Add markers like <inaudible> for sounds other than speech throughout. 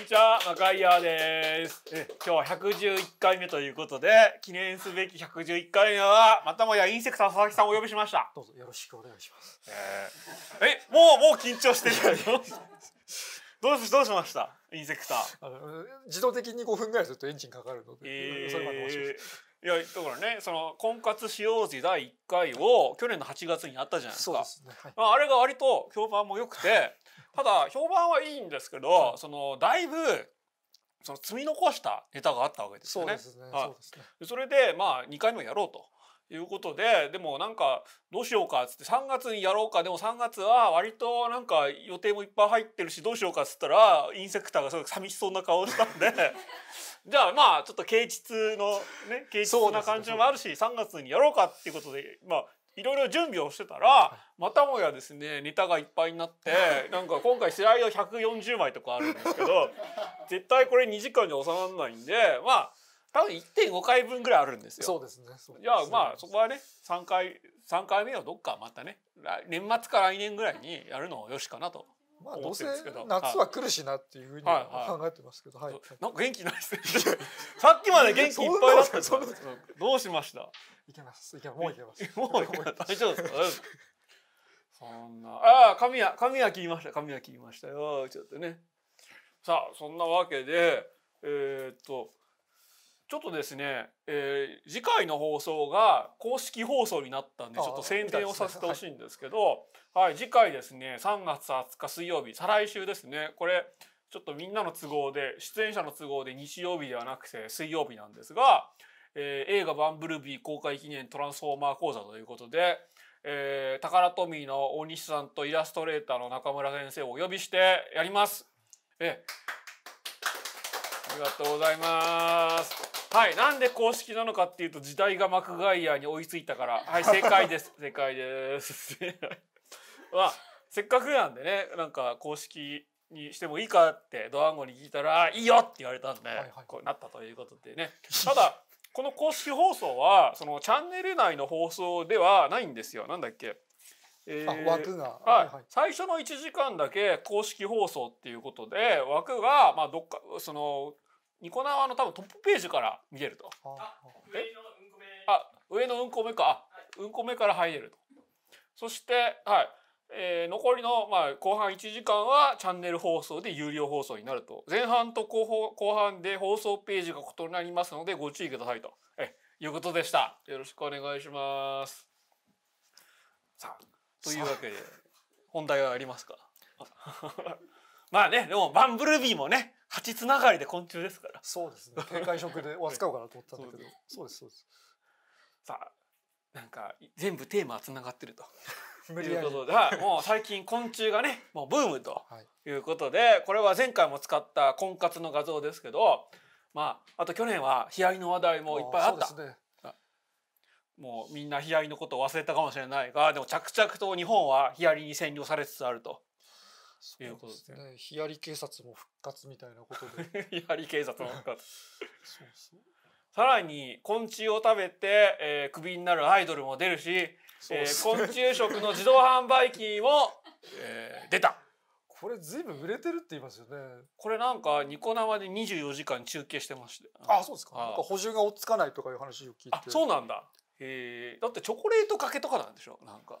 にちは、マカイヤーです。今日は111回目ということで、記念すべき111回目は、またもやインセクター佐々木さんをお呼びしました。どうぞよろしくお願いします。えー、えもう、もう緊張してる <laughs> どうし、どうしましたインセクター。自動的に5分ぐらいするとエンジンかかるので、えー、それまでいやだからねその婚活しようぜ第1回を去年の8月にやったじゃないですか、ねはい、あれが割と評判も良くてただ評判はいいんですけど、そのだいぶその積み残したネタがあったわけですよね。そ、はい、それでまあ2回目やろうと。いうことででもなんかどうしようかっつって3月にやろうかでも3月は割となんか予定もいっぱい入ってるしどうしようかっつったらインセクターがすごく寂しそうな顔したんで <laughs> じゃあまあちょっと啓実のね啓実な感じもあるし3月にやろうかっていうことでまあいろいろ準備をしてたらまたもやですねネタがいっぱいになって <laughs> なんか今回スライド140枚とかあるんですけど <laughs> 絶対これ2時間に収まらないんでまあ多分1.5回分ぐらいあるんですよ。そうですね。すねいやまあそこはね3回3回目はどっかまたね来年末か来年ぐらいにやるのよしかなとまあどうせ夏は来るしなっていうふうに考えてますけど、はい、はい、なんか元気ないですね。<laughs> さっきまで元気いっぱいだったんでどうしました？行けます。行けもう行けます。もういけ大丈夫ですか？そんなああ髪や髪や切りました髪や切りましたよちょっとね。さあそんなわけでえー、っとちょっとですね、えー、次回の放送が公式放送になったんでちょっと宣伝をさせてほしいんですけど、はい、はい、次回ですね3月20日水曜日再来週ですねこれちょっとみんなの都合で出演者の都合で日曜日ではなくて水曜日なんですが、えー、映画「バンブルビー」公開記念トランスフォーマー講座ということで。えー、タカラトミーの大西さんとイラストレーターの中村先生をお呼びしてやります。えありがとうございます。はいなんで公式なのかっていうと時代がマクガイアに追いついたからはい正解です <laughs> 正解です <laughs> まあせっかくなんでねなんか公式にしてもいいかってドワンゴに聞いたら「いいよ!」って言われたんで、はいはい、こうなったということでねただこの公式放送はそのチャンネル内の放送ではないんですよなんだっけえー、枠が、はい、はい、最初の1時間だけ公式放送っていうことで枠が、まあ、どっかそのニコ生の多分トップページから見れると。あ、上のうんこ目か。うんこ目から入れると。そして、はい。えー、残りの、まあ、後半1時間はチャンネル放送で有料放送になると。前半と後後半で放送ページが異なりますのでご注意くださいと。え、いうことでした。よろしくお願いします。さあ、というわけで、本題はありますか <laughs> まあね、でもバンブルビーもね、蜂つながりで昆虫ですからそうですね警戒色で扱うかなと思ったんだけどそうですそうですさあなんか全部テーマつながってると <laughs> 無理やりいうことで、はもう最近昆虫がねもうブームということで、はい、これは前回も使った婚活の画像ですけどまああと去年は悲哀の話題もいっぱいあった。ね、もうみんな悲哀のことを忘れたかもしれないがでも着々と日本はヒアリに占領されつつあるということですね。ヒヤリ警察も復活みたいなことで。<laughs> ヒヤリ警察も復活。そうそうさらに昆虫を食べて、えー、クビになるアイドルも出るし、ねえー、昆虫食の自動販売機も、<laughs> えー、出た。これずいぶん売れてるって言いますよね。これなんかニコ生で24時間中継してまして。あ、そうですか。なんか補充が追っつかないとかいう話を聞いて。そうなんだ。えー、だってチョコレートかけとかなんでしょなんか。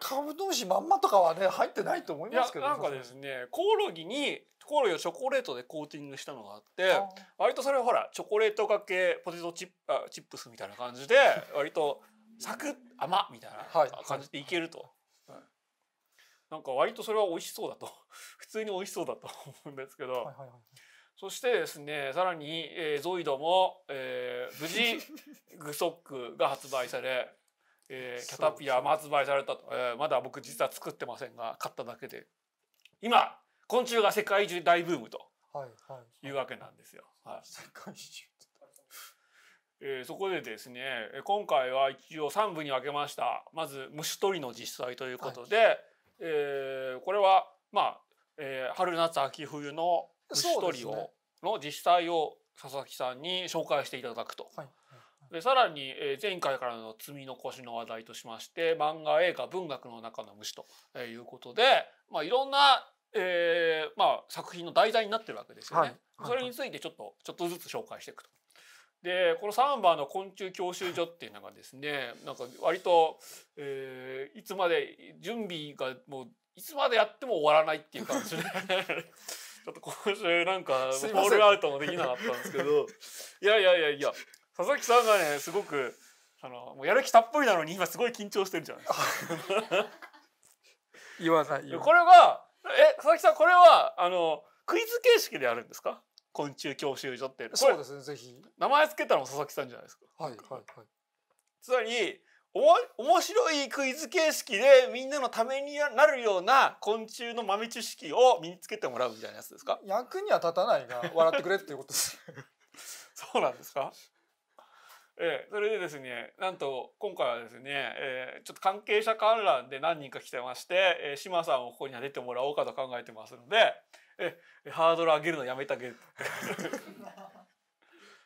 株シまんまとかはね入ってないと思いますけどなんかですねコオロギにコオロギをチョコレートでコーティングしたのがあって割とそれはほらチョコレートかけポテトチップあチップスみたいな感じで割とサクッ甘みたいな感じでいけると、はいはい、なんか割とそれは美味しそうだと <laughs> 普通に美味しそうだと思うんですけど。はいはいはいそしてですね、さらに、えー、ゾイドも、えー、無事、グソックが発売され、えー、キャタピアも発売されたと、えー、まだ僕実は作ってませんが買っただけで今昆虫が世界中大ブームというわけなんですよ。はい、世界中えー、そこでですね今回は一応3部に分けましたまず虫捕りの実際ということで、はい、えー、これはまあ、えー、春夏秋冬の虫捕りを、ね、の実際を佐々木さんに紹介していただくと。はいでさらに、え前回からの積み残しの話題としまして漫画映画文学の中の虫ということで、まあ、いろんな、えーまあ、作品の題材になってるわけですよね。はい、それについてちょっとちょっとずつ紹介していくと。でこの3番の昆虫教習所っていうのがですねなんか割と、えー、いつまで準備がもういつまでやっても終わらないっていう感じで <laughs> ちょっと今週なんかボールアウトもできなかったんですけどいやいやいやいや佐々木さんがねすごくあのもうやる気たっぷりなのに今すごい緊張してるじゃないですか。<laughs> 言わないこれはえ佐々木さんこれはあのクイズ形式でやるんですか昆虫教習所ってそうですねぜひ名前つけたの佐々木さんじゃないですかはいはいはいつまりおも面白いクイズ形式でみんなのためになるような昆虫の豆知識を身につけてもらうみたいなやつですか <laughs> 役には立たないが笑ってくれっていうことです <laughs> そうなんですかえー、それでですねなんと今回はですね、えー、ちょっと関係者観覧で何人か来てまして、えー、島さんをここには出てもらおうかと考えてますのでえハードル上げるのやめたげ <laughs>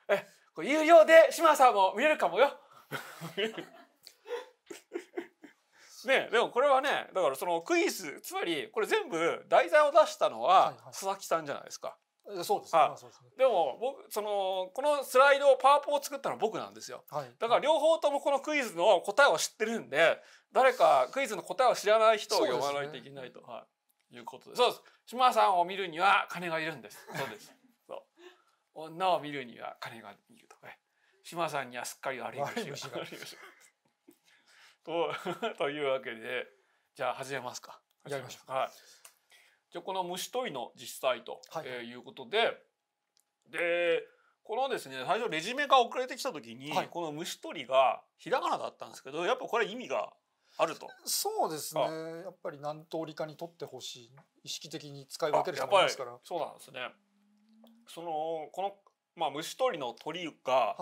えこれ有料で島さんも見れるかもよ <laughs> ねでもこれはねだからそのクイズつまりこれ全部題材を出したのは佐々木さんじゃないですか。はいはいそうです、ね、はい、あ、でも僕そのこのスライドをパワポを作ったのは僕なんですよ、はい、だから両方ともこのクイズの答えを知ってるんで誰かクイズの答えを知らない人を呼ばないといけないと、ね、はい、いうことですそうです島さんを見るには金がいるんですそうですそう女を見るには金がいると島さんにはすっかり悪い虫が <laughs> と <laughs> というわけでじゃあ始めますかやりましょうはいじゃこの虫取りの実際と、はいえー、いうことででこのですね最初レジュメが送られてきた時に、はい、この虫取りがひらがなだったんですけどやっぱこれ意味があるとそうですねやっぱり何通りかにとってほしい意識的に使い分ける人もいますからそうなんですねそのこのまあ、虫取りの鳥が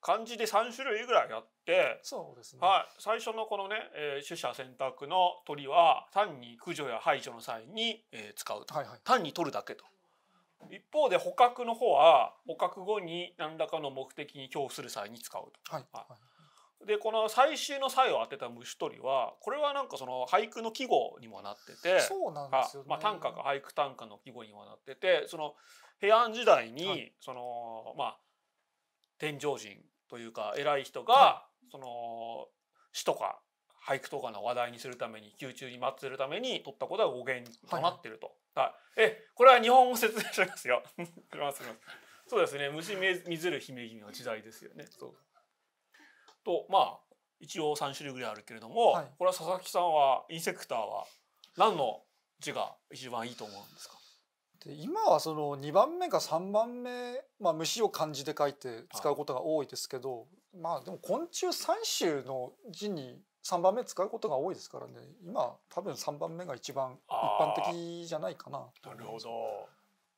漢字で3種類ぐらいあって、そうですね、はい、最初のこのね、えー、取捨選択の鳥は単に駆除や排除の際に、えー、使うと、はいはい、単に取るだけと。一方で捕獲の方は捕獲後に何らかの目的に供する際に使うと。はいはい、でこの最終の際を当てた虫取りはこれはなんかその俳句の季語にもなっててそうなんですよ、ね、まあ、短歌か俳句短歌の季語にもなっててその平安時代に、はい、そのまあ天上人というか偉い人が、はい、その詩とか俳句とかの話題にするために宮中に祀るために取ったことが語源となってると。はい、はい、えこれは日本語説明しますよ。<laughs> そうですね虫見ずる姫君の時代ですよね。とまあ一応3種類ぐらいあるけれども、はい、これは佐々木さんはインセクターは何の字が一番いいと思うんですかで今はその2番目か3番目、まあ、虫を漢字で書いて使うことが多いですけどまあでも昆虫3種の字に3番目使うことが多いですからね今多分3番目が一番一般的じゃないかな。なるほど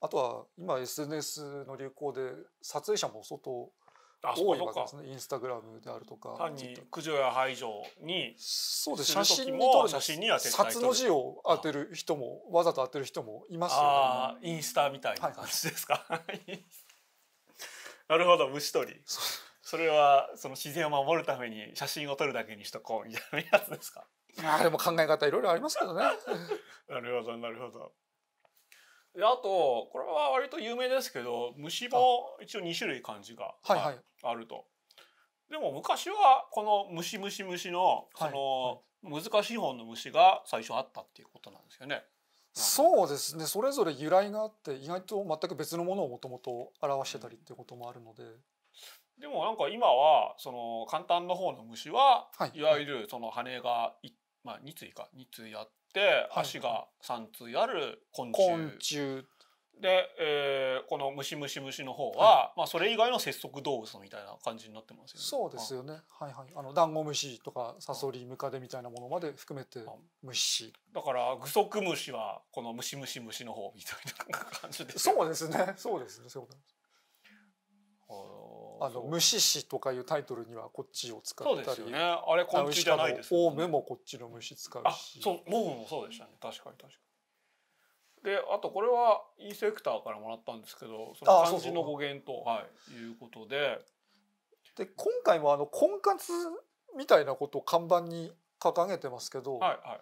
あとは今 SNS の流行で撮影者も相当多いわけですねインスタグラムであるとか単に駆除や排除にそうです写真も写真には札の字を当てる人もわざと当てる人もいますよねあインスタみたいな感じですか、はい、なるほど虫取りそれはその自然を守るために写真を撮るだけにしとこうみたいなやつですかあでも考え方いろいろありますけどね <laughs> なるほどなるほどであとこれは割と有名ですけど虫も一応2種類感じがあ,、はいあると。でも昔はこの虫虫虫のその難しい方の虫が最初あったっていうことなんですよね。そうですねそれぞれ由来があって意外と全く別のものをもともと表してたりっていうこともあるので。でもなんか今はその簡単の方の虫は、い、わゆるその羽がまあ、2対か2対あっって足が三対ある昆虫,、昆虫で、えー、このムシムシムシの方は、はい、まあそれ以外の節足動物みたいな感じになってますよね。そうですよね。はいはい。あのダンゴムシとかサソリムカデみたいなものまで含めて虫。だからグソクムシはこのムシムシムシの方みたいな感じで。そうですね。そうですね。そうです。はああの無視詞とかいうタイトルにはこっちを使ったり、ね、あれこっちじゃないです青梅もこっちの無視使うし、そうモブもそうでしたね確かに確かに。であとこれはインセクターからもらったんですけどその漢字の語源とはいいうことで。で今回もあの婚活みたいなことを看板に掲げてますけど、はいはい、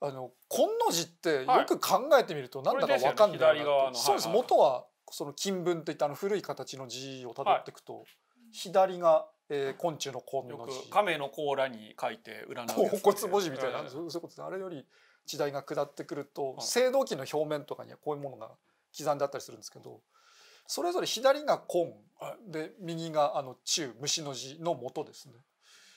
あの「この字ってよく考えてみるとなんだか分かんないなって、はい、そうです、元はその金文といったあの古い形の字をたどっていくと、はい、左が、えー、昆虫の昆の字亀の甲羅に書いて占うや骨文字みたいな、えー、そういうことあれより時代が下ってくると、はい、青銅器の表面とかにはこういうものが刻んであったりするんですけどそれぞれ左が昆、はい、で右があの虫虫の字の元ですね。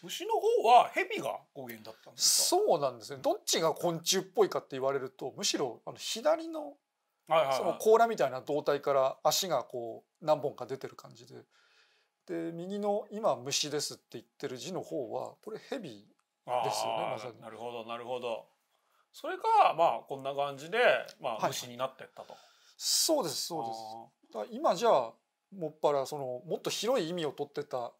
虫の方は蛇が語源だったんですそうなんですね。どっちが昆虫っぽいかって言われると、むしろあの左のその甲羅みたいな胴体から足がこう何本か出てる感じでで右の「今虫です」って言ってる字の方はこれヘビですよねまさに。なるほどなるほど。それがまあこんな感じで、まあ、虫になってったと。はい、そうですそうです。今じゃあもっぱらそのもっと広い意味を取ってた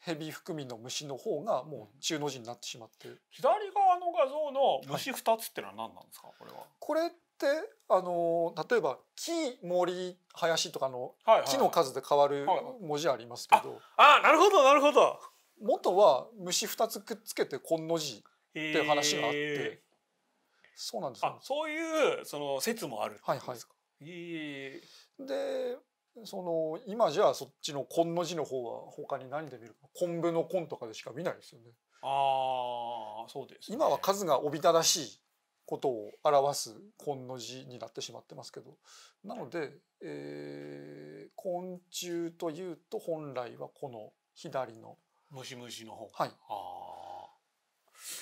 ヘビ含みの虫の方がもう中の字になってしまって、うん、左側の画像の虫2つってのは何なんですか、はい、これはこれってあの例えば木森林とかの木の数で変わる文字ありますけど、ああなるほどなるほど元は虫二つくっつけてこんの字っていう話があって、えー、そうなんですよ、そういうその説もあるはいはい、えー、でその今じゃあそっちの「こん」の字の方は他に何で見るか昆布の「こん」とかでしか見ないですよね。あそうです、ね、今は数がおびただしいことを表す根の字になってしまってますけどなので、えー、昆虫というと本来はこの左の。ムシムシの方はいあ、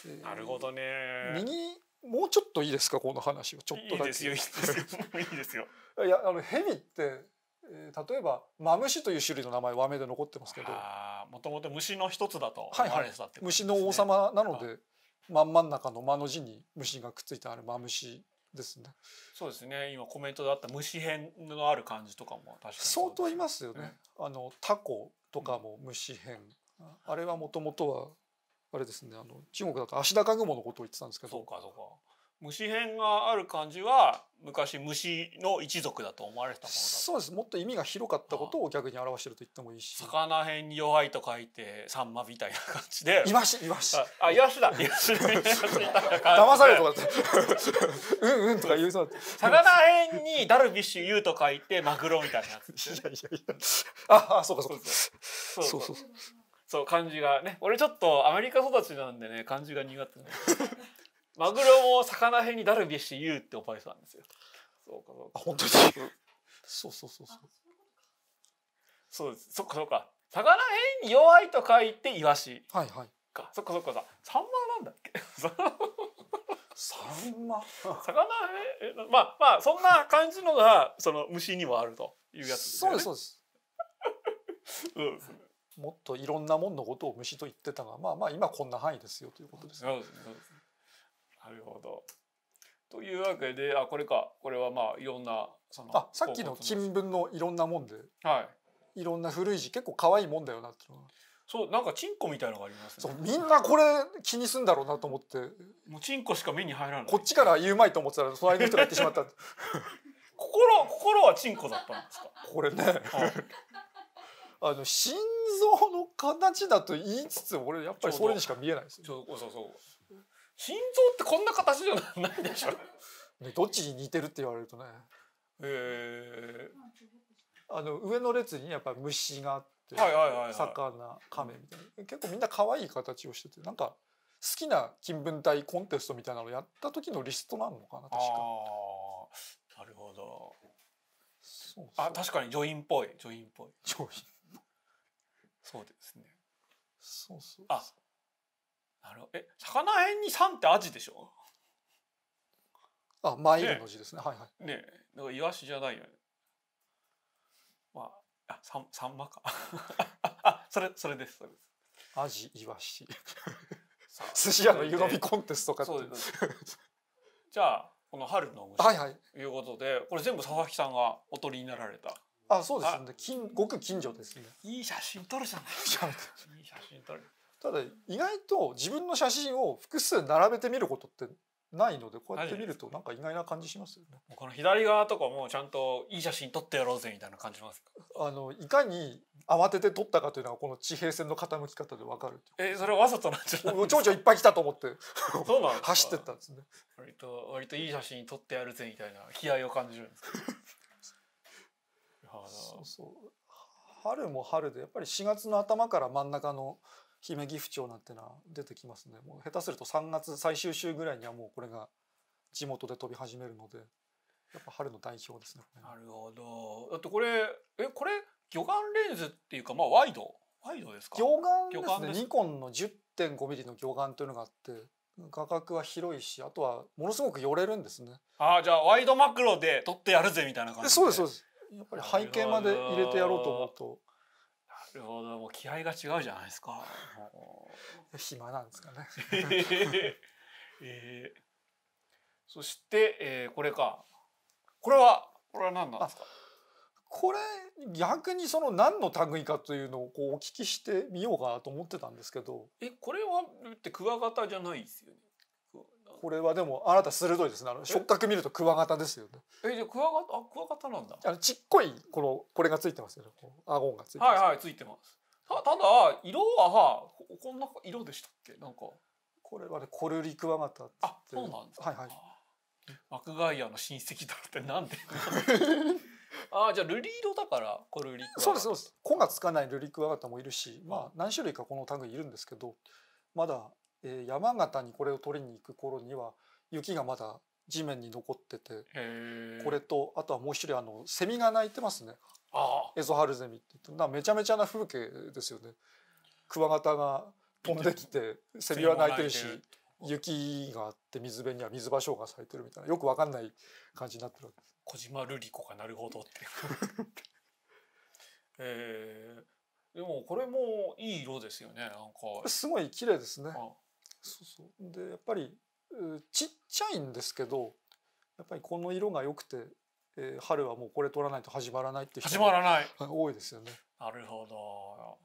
えなるほどね右もうちょっといいですかこの話をちょっとだけいいですよいいですよ <laughs> いやあのヘビってえー、例えばマムシという種類の名前はアで残ってますけどもともと虫の一つだとねはいはい、虫の王様なので真ん真ん中の間の字に虫がくっついてあるマムシですね。そうですね。今コメントであった虫編のある感じとかも確かに、相当いますよね。あのタコとかも虫編。うん、あれはもともとはあれですね。あの中国だと足高雲のことを言ってたんですけど。そうかそうか。虫編がある感じは昔虫の一族だと思われたものだそうですもっと意味が広かったことを逆に表してると言ってもいいし魚編に弱いと書いてサンマみたいな感じでいましいましあイワシだイワシみたいな騙されるとかだ <laughs> うんうんとか言うそう魚編にダルビッシュ有と書いてマグロみたいなやついやいやいやああそうかそうかそうそうそうそう漢字がね俺ちょっとアメリカ育ちなんでね感じが苦手マグロも魚へにダルビッシュうって呼ばれてたんですよ。そうかそうか。本当に。そうそうそうそう。そうです。そっかそっか。魚へに弱いと書いてイワシ。はいはい。か。そっかそっかさ。サンマなんだっけ。サンマ。魚へまあまあそんな感じのがその虫にもあるというやつね。そうですそうです。うん。もっといろんなもんのことを虫と言ってたが、まあまあ今こんな範囲ですよということです、ね。そうですね。なるほど。というわけであこれかこれはまあいろんなそのあさっきの金文のいろんなもんで、はい、いろんな古い字結構可愛いもんだよなってそうなんかチンコみたいのがあります、ね、そうみんなこれ気にすんだろうなと思ってもうチンコしか目に入らないこっちから言うまいと思ってたら隣の人が言ってしまった <laughs> 心心はチンコだったんですかこれね、<laughs> あの心臓の形だと言いつつ俺やっぱりそれにしか見えないですよ、そうそうそう心臓ってこんな形じゃないでしょ。<laughs> ね、どっちに似てるって言われるとね。えー、あの上の列にやっぱ虫があって、はいはいはいはい、魚亀みたいな結構みんな可愛い形をしててなんか好きな金文体コンテストみたいなのやった時のリストなのかな確か。なるほど。そうあ確かにジョインっぽいジョインっぽい。ジョイン。そうですね。そうそうあなるほどえ魚辺に3ってアジでしょあマイルの字ですねはいはいねなんかイワシじゃないよねまああサンサンマか <laughs> あそれそれですそれですアジイワシ <laughs> 寿司屋の湯飲みコンテストかってじゃあこの春の虫はいはいいうことでこれ全部佐々木さんがお取りになられたあそうですね近ごく近所ですねいい写真撮るじゃないいい写真撮るただ意外と自分の写真を複数並べてみることってないのでこうやって見るとなんか意外な感じしますよね。この左側とかもちゃんといい写真撮ってやろうぜみたいな感じますあのいかに慌てて撮ったかというのはこの地平線の傾き方でわかる。えそれはわざとなんじゃない？蝶々いっぱい来たと思ってそうなん走ってたんですね。割と割といい写真撮ってやるぜみたいな気合を感じるんです。<laughs> そうそう。春も春でやっぱり4月の頭から真ん中の姫岐阜町なんてのは出てきますねもう下手すると3月最終週ぐらいにはもうこれが地元で飛び始めるのでやっぱ春の代表ですね。なるほどだってこれえこれ魚眼レンズっていうかまあワイドワイドですか魚眼ですねですニコンの1 0 5ミリの魚眼というのがあって画角は広いしあとはものすごく寄れるんですね。ああじゃあワイドマクロで撮ってやるぜみたいな感じでそうですそうですやっぱり背景まで入れてやろうと思うと。るほどもう気合が違うじゃないですか <laughs> 暇なんですかね <laughs> えー、そして、えー、これかこれはこれは何なんですかこれ逆にその何の類かというのをこうお聞きしてみようかなと思ってたんですけどえこれはってクワガタじゃないですよねこれはでもあなた鋭いですね。触覚見るとクワガタですよね。えじゃあクワガタあクワガタなんだ。あのちっこいこのこれがついてますよね。ンがついてます。はいはいついてます。たただ色はこんな色でしたっけなんか。これはねコルリクワガタあそうなんですはいはい。マクガイアの親戚だってなんで。<laughs> あじゃあルリ色だからコルリクワガタ。そうですそうです。子がつかないルリクワガタもいるし、まあ何種類かこの類いるんですけど、まだえー、山形にこれを取りに行く頃には雪がまだ地面に残っててこれとあとはもう一人あのセミが鳴いてますねあエゾハルゼミってってめちゃめちゃな風景ですよね。クワガタが飛んできてセミは鳴いてるし雪があって水辺には水芭蕉が咲いてるみたいなよくわかんない感じになってるわけです。小島瑠璃子がなるほどってえ <laughs> ー、でもこれもいい色ですよねなんか。すごい綺麗ですね。そうそうでやっぱりちっちゃいんですけどやっぱりこの色が良くて、えー、春はもうこれ取らないと始まらないって始まらない多いですよね。なるほど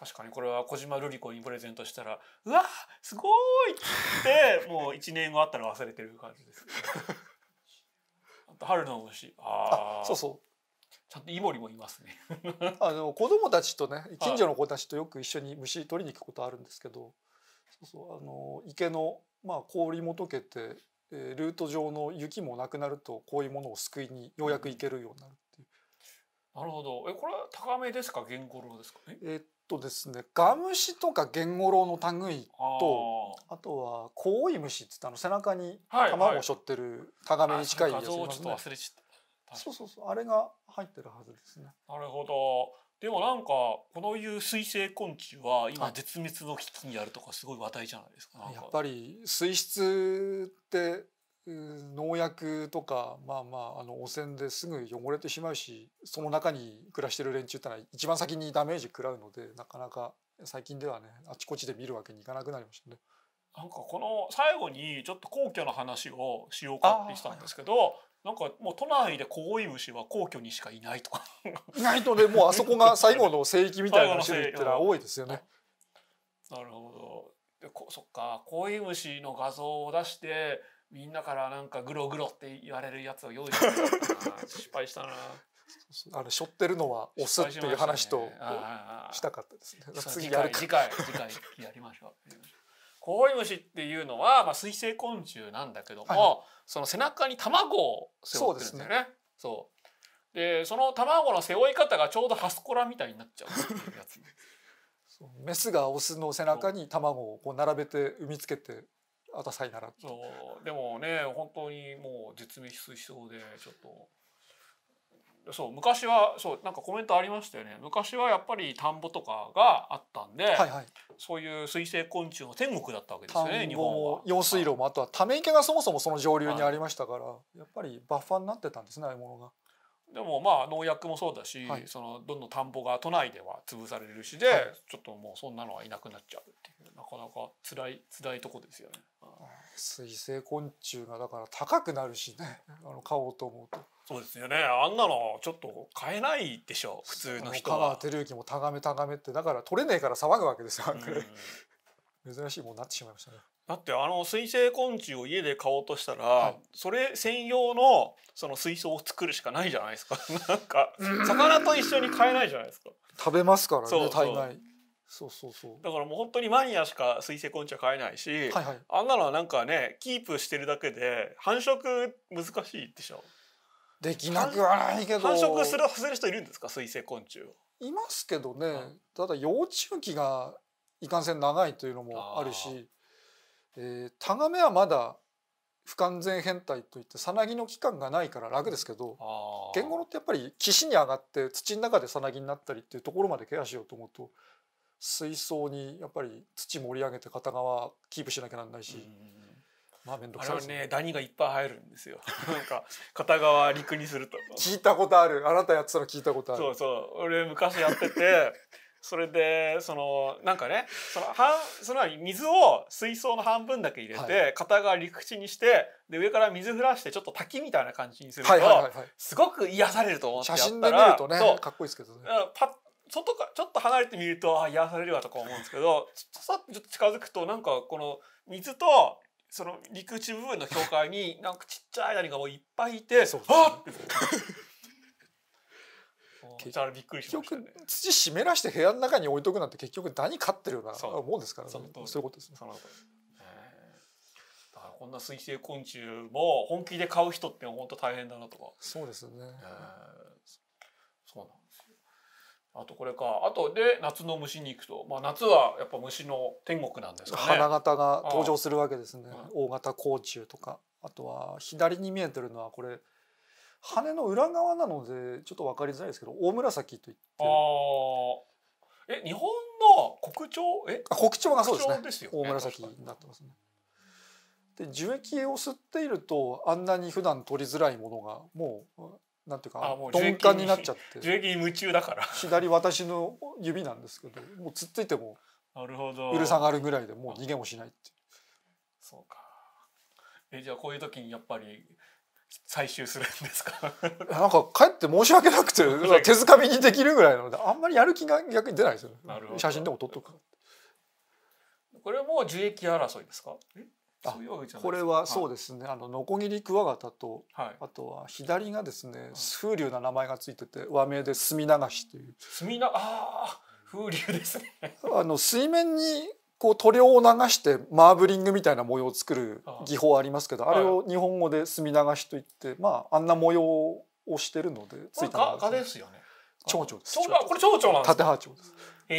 確かにこれは小島瑠璃子にプレゼントしたら「うわすごい!」ってもう1年後あったら忘れてる感じです、<laughs> あと春の虫ああそうそうちゃんとイモリもいますねあの子供たちとね近所の子たちとよく一緒に虫取りに行くことあるんですけど、そうそうあの池の、まあ、氷も溶けて、えー、ルート上の雪もなくなるとこういうものを救いにようやく行けるようになるっていう。うん、なるほどえこれは高めですかゲンゴロウですかええっとですねガムシとかゲンゴロウの類とあとはコウイムシっつってあの背中に卵を背負ってるタガメに近いやつですね。はいはいそうそうあれが入ってるはずですね。なるほど。でもなんかこのいう水生昆虫は今絶滅の危機にあるとかすごい話題じゃないですか。かやっぱり水質って農薬とかまあまああの汚染ですぐ汚れてしまうしその中に暮らしてる連中ってのは一番先にダメージ食らうのでなかなか最近ではねあちこちで見るわけにいかなくなりましたね。なんかこの最後にちょっと皇居の話をしようかってしたんですけど、なんかもう都内でコゴイムシは皇居にしかいないとかいないとねもうあそこが最後の聖域みたいな種類ってのは多いですよね。なるほどでこそっかコゴイムシの画像を出してみんなからなんかグログロって言われるやつを用意して失敗したな。<laughs> あのしょってるのはオスっていう話としたかったですね。次やる次回次回やりましょう。コオイムシっていうのは、まあ、水生昆虫なんだけども、はいはい、その背中に卵を背負ってるんだよね。そう、ね、でその卵の背負い方がちょうどハスコラみたいになっちゃううやつ <laughs> メスがオスの背中に卵をこう並べて産みつけてあたさいならそうでもね本当にもう絶滅しそうでちょっとそう昔はそうなんかコメントありましたよね昔はやっぱり田んぼとかがあったんで、はいはい、そういう水生昆虫の天国だったわけですよね日本は用水路もあとはため池がそもそもその上流にありましたから、はい、やっぱりバッファーになってたんですねああいうものが。でもまあ農薬もそうだし、はい、そのどんどん田んぼが都内では潰されるしで、はい、ちょっともうそんなのはいなくなっちゃうっていうなかなか辛い辛いとこですよね。うん水生昆虫がだから高くなるしねあの買おうと思うと。そうですよねあんなのちょっと買えないでしょう普通の人は。川照之もタガメタガメってだから取れねえから騒ぐわけですよ、うん、珍しいもんなってしまいましたね。だってあの水生昆虫を家で買おうとしたら、はい、それ専用のその水槽を作るしかないじゃないですかなんか魚と一緒に買えないじゃないですか食べますからね大概そうそうそうだからもう本当にマニアしか水性昆虫は買えないし、はいはい、あんなのはなんかねキープしてるだけで繁殖難しいでしょできなくはないけど繁殖するする人いるんですか水性昆虫いますけどね、うん、ただ幼虫期がいかんせん長いというのもあるしえー、タガメはまだ不完全変態といってさなぎの期間がないから楽ですけど言語のってやっぱり岸に上がって土の中でさなぎになったりっていうところまでケアしようと思うと水槽にやっぱり土盛り上げて片側キープしなきゃなんないし、まあ面倒くさいですね、ね、ダニがいっぱい入るんですよ <laughs> なんか片側陸にすると聞いたことあるあなたやってたの聞いたことあるそうそう俺昔やってて <laughs> それでそのなんかねその半その水を水槽の半分だけ入れて、はい、片側陸地にしてで上から水降らしてちょっと滝みたいな感じにすると、すごく癒されると思ってやったら写真で見るとねかっこいいですけどねパッ外かちょっと離れてみるとあ癒されるわとか思うんですけどさっちょっと近づくとなんかこの水とその陸地部分の境界に <laughs> なんかちっちゃい何がもういっぱいいてそうあ <laughs> <laughs> っくり結局土湿らして部屋の中に置いとくなんて結局ダニ飼ってるようなもんですからねそういうことですね。こんな水生昆虫も本気で飼う人って本当大変だなとか。そうですね。えあとこれかあとで夏の虫に行くと、まあ、夏はやっぱ虫の天国なんですかね花形が登場するわけですね、うん、大型甲虫とかあとは左に見えてるのはこれ羽の裏側なのでちょっと分かりづらいですけど大紫と言ってえ日本の国鳥え国鳥がそうですねですね大紫になってますね。で樹液を吸っているとあんなに普段取りづらいものがもうなんていうか鈍感になっちゃって樹液に夢中だから左私の指なんですけどもうつっついてもなるほどうるさがるぐらいでもう逃げもしないってそうかえじゃあこういう時にやっぱり採集するんですかなんかかえって申し訳なくて手づかみにできるぐらいなのであんまりやる気が逆に出ないですよ、ね、写真でも撮っとくこれも樹液争いですかそううこれはそうですね、はい、あのノコギリクワガタと、はい、あとは左がですね、はい、風流な名前がついてて和名で墨流しという墨流あ風流ですね <laughs> あの水面にこう塗料を流してマーブリングみたいな模様を作る技法ありますけどあれを日本語で墨流しといって、まあ、あんな模様をしてるのでついたのがです、よね蝶々ですこれ蝶々なんですか縦波蝶ですへ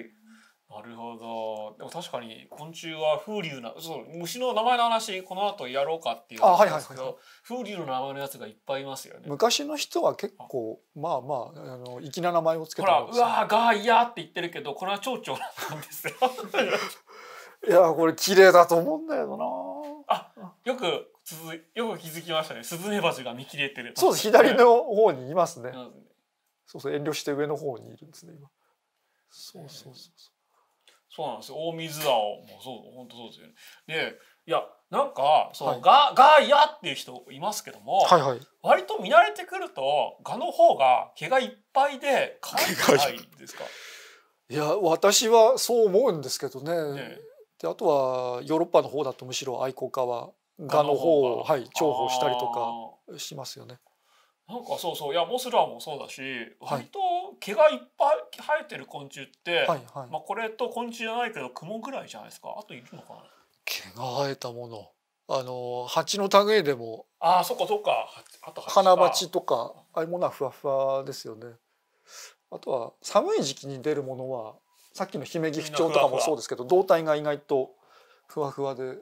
えーなるほどでも確かに昆虫は風流なそう虫の名前の話この後やろうかっていうあ、はいはいはい風流の名前のやつがいっぱいいますよね昔の人は結構まあまああの粋な名前をつけてほら「うわーガーイヤー」って言ってるけどこれは蝶々なんですよ <laughs> いやこれ綺麗だと思うんだけどなあよくつづよく気づきましたねスズメバチが見切れてるそうです左の方にいますね、うん、そうそう遠慮して上の方にいるんですね今そうそうそうそうそうなんですよ大水青もそう本当そうですよね。でいやなんかそう、はい、がが嫌っていう人いますけども、はいはい、割と見慣れてくるとがの方が毛がいっぱいで可愛くないですかいや私はそう思うんですけどね。ねであとはヨーロッパの方だとむしろ愛好家は蛾の方をはい重宝したりとかしますよね。なんかそうそういやモスラーもそうだし、はい、割と毛がいっぱい生えてる昆虫って、はいはい、まあ、これと昆虫じゃないけどクモぐらいじゃないですかあといるのかな毛が生えたものあの蜂の類でもあそっかそっかあと花鉢とかああいうものはふわふわですよねあとは寒い時期に出るものはさっきの姫ギフチョウとかもそうですけど胴体が意外とふわふわで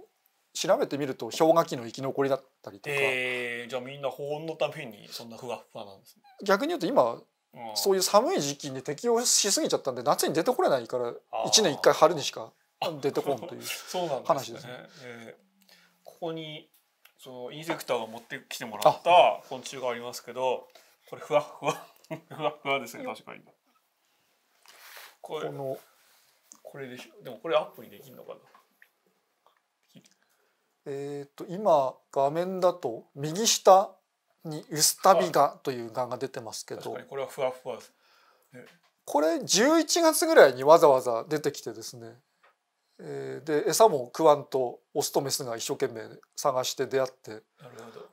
調べてみると氷河期の生き残りだったりとか、えー、じゃあみんな保温のためにそんなふわふわなんですね逆に言うと今そういう寒い時期に適応しすぎちゃったんで夏に出てこれないから1年1回春にしか出てこんという <laughs> 話ですね。すねえー、ここにそのインセクターが持ってきてもらった昆虫がありますけどこれふわふわ <laughs> ふわふわですね確かに。これこのこれでしょでもこれアップにできるのかなえっ、ー、と今画面だと右下に「ウスタビガ」というがんが出てますけどこれはふわふわ、ね、これ11月ぐらいにわざわざ出てきてですね、えー、で餌も食わんとオスとメスが一生懸命探して出会ってなるほど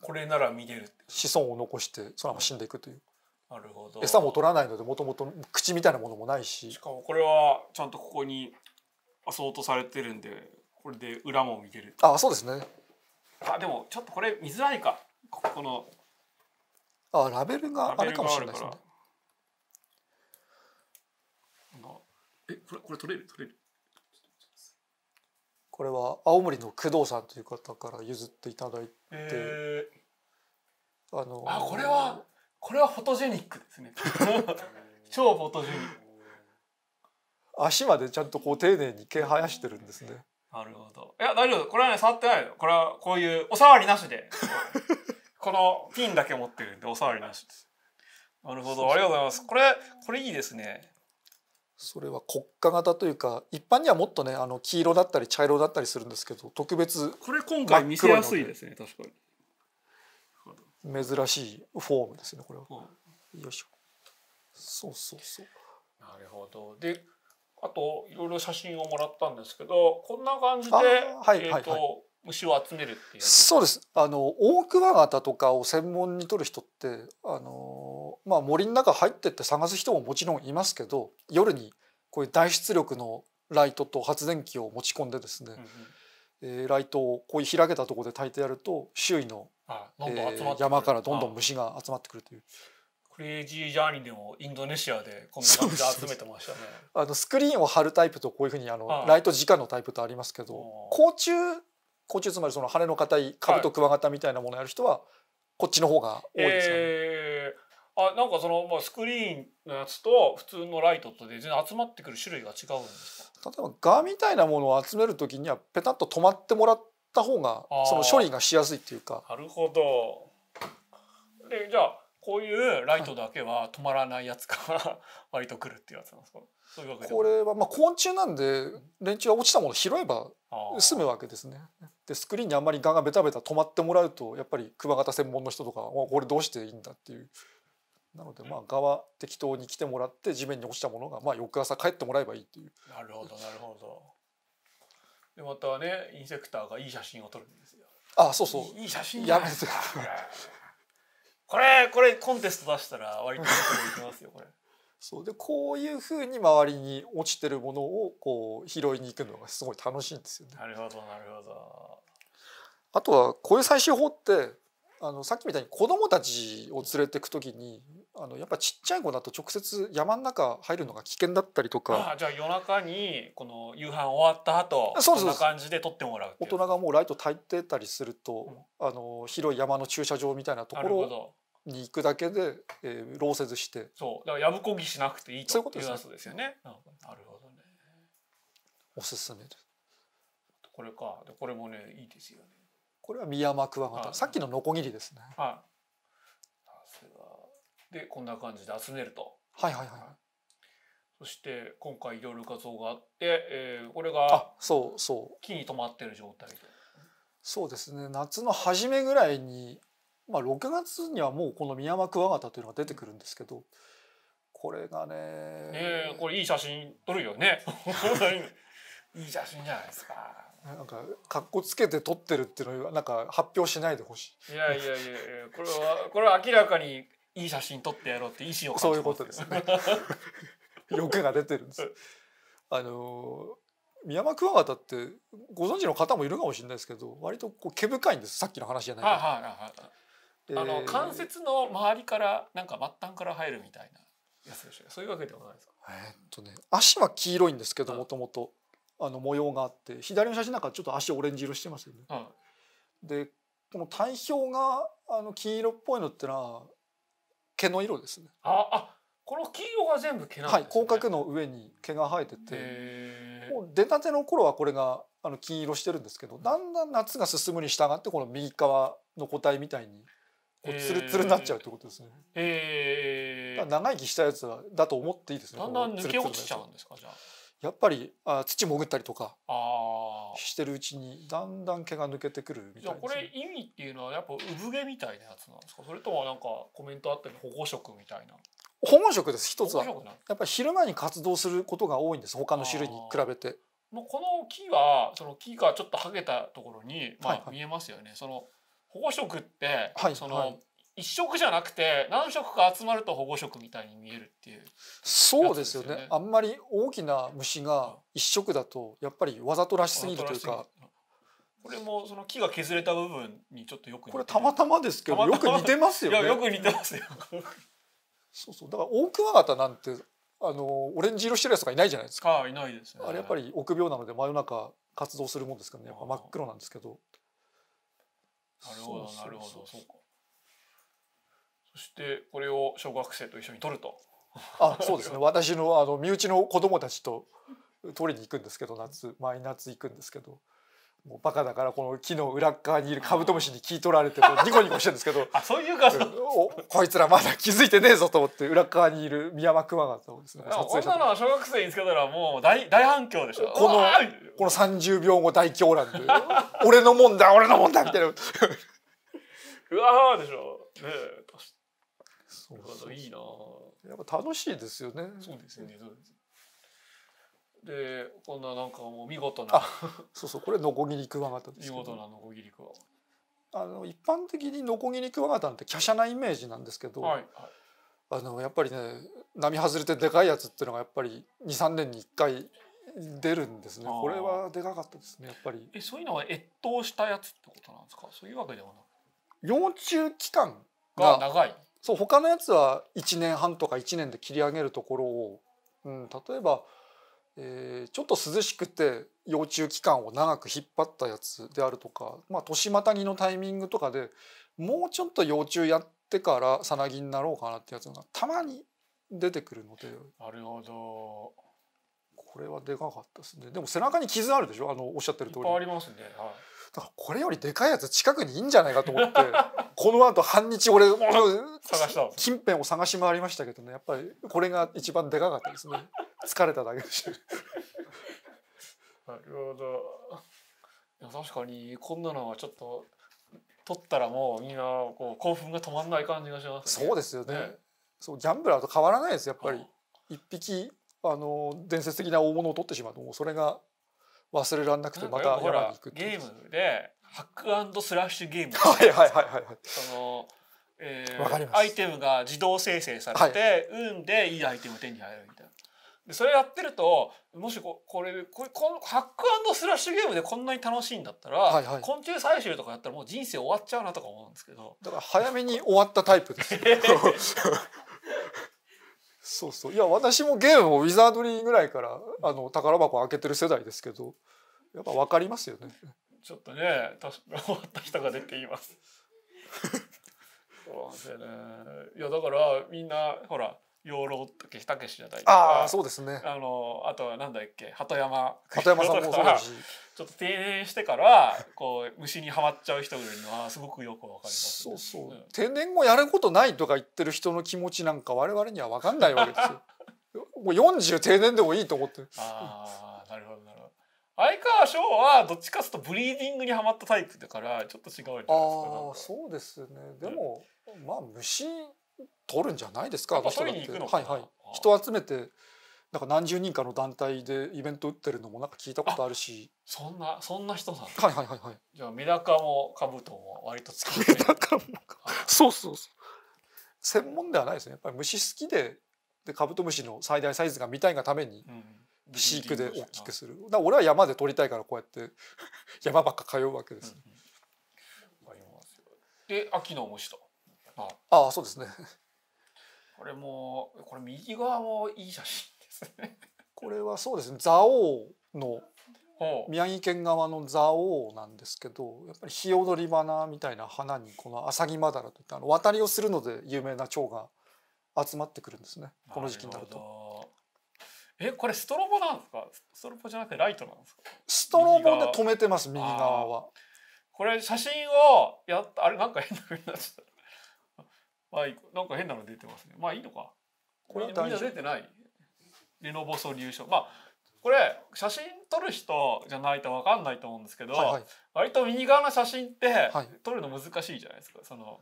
これなら見れる子孫を残してそのまま死んでいくという。なるほど餌も取らないのでもともと口みたいなものもないししかもこれはちゃんとここにあ、そうとされてるんでこれで裏も見てるあそうですねあでもちょっとこれ見づらいかここのあラベルがあるかもしれないですねえこれこれ取れる取れるこれは青森の工藤さんという方から譲っていただいて、えー、あのあこれはこれはフォトジェニックですね <laughs> 超フォトジェニック足までちゃんとこう丁寧に毛生やしてるんですねなるほど。いや、大丈夫。これはね、触ってないの。これは、こういう、お触りなしで。<laughs> このピンだけ持ってるんで、お触りなしです。なるほど。ありがとうございます。これ、これいいですね。それは国家型というか一般にはもっとねあの黄色だったり茶色だったりするんですけど特別これ今回見せやすいですね確かに珍しいフォームですねこれは、うん、よいしょそうそうそうなるほどであといろいろ写真をもらったんですけどこんな感じで、はいえーと、はいはい、虫を集めるっていうそうですあのオオクワガタとかを専門に取る人ってあの、まあ、森の中入ってって探す人ももちろんいますけど夜にこういう大出力のライトと発電機を持ち込んでですね、うんうん、えー、ライトをこういう開けたところで焚いてやると周囲のああえー、山からどんどん虫が集まってくるという。あクレイジージャーニーでもインドネシアでこんな感じで集めてましたね。あのスクリーンを貼るタイプとこういうふうにあの、ライト直のタイプとありますけど、甲虫甲虫つまりその羽の硬いカブとクワガタみたいなものやる人はこっちの方が多いですよね。えー、あなんかそのまあスクリーンのやつと普通のライトとで全然集まってくる種類が違うんですか。例えば蛾みたいなものを集めるときにはペタッと止まってもらった方がその処理がしやすいっていうか。なるほど。でじゃあこういうライトだけは止まらないやつから割と来るっていうやつなんですかそういうわけこれはまあ昆虫なんで連中は落ちたもの拾えば済むわけですね。でスクリーンにあんまりガンガンベタベタ止まってもらうとやっぱりクワガタ専門の人とかこれどうしていいんだっていう。なのでまあ側適当に来てもらって地面に落ちたものがまあ翌朝帰ってもらえばいいっていう。なるほどなるほど。でまたねインセクターがいい写真を撮るんですよ。あそうそう。いい写真やめて。これこれコンテスト出したら割といきますよこれ。<laughs> そうでこういうふうに周りに落ちてるものをこう拾いに行くのがすごい楽しいんですよね。なるほどなるほど。あとはこういう採集法ってあのさっきみたいに子供たちを連れていくときにあのやっぱちっちゃい子だと直接山の中入るのが危険だったりとかあじゃあ夜中にこの夕飯終わった後そうそんな感じで撮ってもらう大人がもうライト焚いてたりすると、うん、あの広い山の駐車場みたいなところに行くだけで、えー、せずしてそうだからやぶこぎしなくていいということですよね、なるほどねおすすめですこれかこれもねいいですよねこれはミヤマクワガタさっきのノコギリですねあでこんな感じで集めると。はいはいはい。そして今回いろいろ画像があって、えー、これがそうそう木に止まってる状態そうですね夏の初めぐらいに、まあ、6月にはもうこのミヤマクワガタというのが出てくるんですけどこれがねねこれいい写真撮るよね <laughs> いい写真じゃないですか。なんかかっこつけて撮ってるっていうのはなんか発表しないでほしい。いやいやいやこれはこれは明らかにいい写真撮ってやろうって意思をそういうことですね <laughs> 欲が出てるんです。あのミヤマクワガタってご存知の方もいるかもしれないですけど割とこう毛深いんですさっきの話じゃないか、はあはああの関節の周りからなんか末端から入るみたいなやつでしょそういうわけではないですかえっとね足は黄色いんですけどもともとあの模様があって左の写真なんかちょっと足オレンジ色してますよね。うん、でこの体表があの黄色っぽいのってのは毛の色ですね。ああこの黄色が全部毛なんですね。はい、広角の上に毛が生えてて、もう出たての頃はこれがあの金色してるんですけど、だんだん夏が進むに従ってこの右側の個体みたいにこうつるつるになっちゃうってことですね。えー、長生きしたやつはだと思っていいですね。だんだん抜け落ちちゃうんですかじゃあ。やっぱりあ土潜ったりとかしてるうちにだんだん毛が抜けてくるみたいな、ね、これ意味っていうのはやっぱ産毛みたいなやつなんですかそれともなんかコメントあったように保護色みたいな保護色です一つはやっぱり昼間に活動することが多いんです他の種類に比べて。まあ、この木はその木がちょっとはげたところに、まあ、見えますよね。はいはい、その保護色って、はい、その、はい一色じゃなくて何色か集まると保護色みたいに見えるっていう、ね、そうですよねあんまり大きな虫が一色だとやっぱりわざとらしすぎるというかこれもその木が削れた部分にちょっとよくこれたまたまですけどよく似てますよねいやよく似てますよ <laughs> そうそうだからオオクワガタなんてあのオレンジ色してるやつがいないじゃないですかあいないです、ね、あれやっぱり臆病なので真夜中活動するもんですからねやっぱ真っ黒なんですけどなるほどなるほどそうかそしてこれを小学生と一緒に撮ると。あそうですね私のあの身内の子供たちと取りに行くんですけど夏毎夏行くんですけど。もうバカだからこの木の裏側にいるカブトムシに聞い取られてニコニコしてるんですけど <laughs> あそういうか、うん、おこいつらまだ気づいてねえぞと思って裏側にいるミヤマクワガタをですね撮影したこんなのは小学生につけたらもう大大反響でしょこのこの三十秒後大狂乱で俺のもんだ俺のもんだみたいな <laughs> うわーでしょねえそうそういいなやっぱ楽しいですよねそうですねそうですでこんななんかもう見事なそうそうこれノコギリクワガタです見事なノコギリクワあの一般的にノコギリクワガタなんて華奢なイメージなんですけど、はいはい、あのやっぱりね波外れてでかいやつっていうのがやっぱり23年に1回出るんですねこれはでかかったですねやっぱりえそういうのは越冬したやつってことなんですかそういうわけではなく幼虫期間が長いそう他のやつは1年半とか1年で切り上げるところを、うん、例えば、えー、ちょっと涼しくて幼虫期間を長く引っ張ったやつであるとか、まあ、年またぎのタイミングとかでもうちょっと幼虫やってからさなぎになろうかなってやつがたまに出てくるのでなるほどこれはでかかったですねでも背中に傷あるでしょあのおっしゃってる通りありますね、はいこれよりでかいやつ近くにいいんじゃないかと思って <laughs> この後半日俺探した近辺を探し回りましたけどねやっぱりこれが一番でかかったですね疲れただけでしたなるほどいや確かにこんなのはちょっと取ったらもうみんなこう興奮が止まんない感じがします、ね、そうですよね、ね、そうギャンブラーと変わらないですやっぱり、一匹あの伝説的な大物を取ってしまうともうそれが忘れられなくてまた山に行くゲームでハックスラッシュゲームはいはいはいはいそのえー、アイテムが自動生成されて、はい、運でいいアイテムを手に入るみたいな。でそれやってるともしここれこれこのハックスラッシュゲームでこんなに楽しいんだったら、はいはい、昆虫採集とかやったらもう人生終わっちゃうなとか思うんですけどだから早めに終わったタイプです。<laughs> そうそういや私もゲームをウィザードリーぐらいからあの宝箱開けてる世代ですけどやっぱ分かりますよね。ちょっとね確か <laughs> 終わった人が出ています。そうなんですよね。いやだからみんなほら養老竹下武じゃないああそうですねあのあとはなんだっけ鳩山鳩山さんもそうだしちょっと定年してからこう虫にはまっちゃう人がいるのはすごくよくわかります、ね、そうそう、定年後やることないとか言ってる人の気持ちなんか我々には分かんないわけですよ <laughs> もう40定年でもいいと思ってああなるほどなるほど相川翔はどっちかというとブリーディングにはまったタイプだからちょっと違うじゃないですかああそうですねでも、まあ虫取るんじゃないですかあの人だって。はいはい。人集めてなんか何十人かの団体でイベント打ってるのもなんか聞いたことあるし。そんなそんな人なんはいはいはいはい。じゃあメダカもカブトも割と使っメダカも。そうそうそう。専門ではないですね。やっぱり虫好きででカブトムシの最大サイズが見たいがために。飼育で大きくするだ俺は山で取りたいからこうやって <laughs> 山ばっか通うわけです、うんうん、で秋の虫とああそうですねこれもこれ右側もいい写真ですねこれはそうですね蔵王の宮城県側の蔵王なんですけどやっぱりひよどり花みたいな花にこのアサギマダラといった、あの渡りをするので有名な蝶が集まってくるんですねこの時期になると。えこれストロボなんですかストロボじゃなくてライトなんですかストロボで止めてます右側は。これ写真をやあれなんか変な風になっちゃった。まあ、なんか変なの出てますねまあいいのかこれみんな出てないレノボソリュまあこれ写真撮る人じゃないと分かんないと思うんですけど、はいはい、割と右側の写真って撮るの難しいじゃないですか、はい、その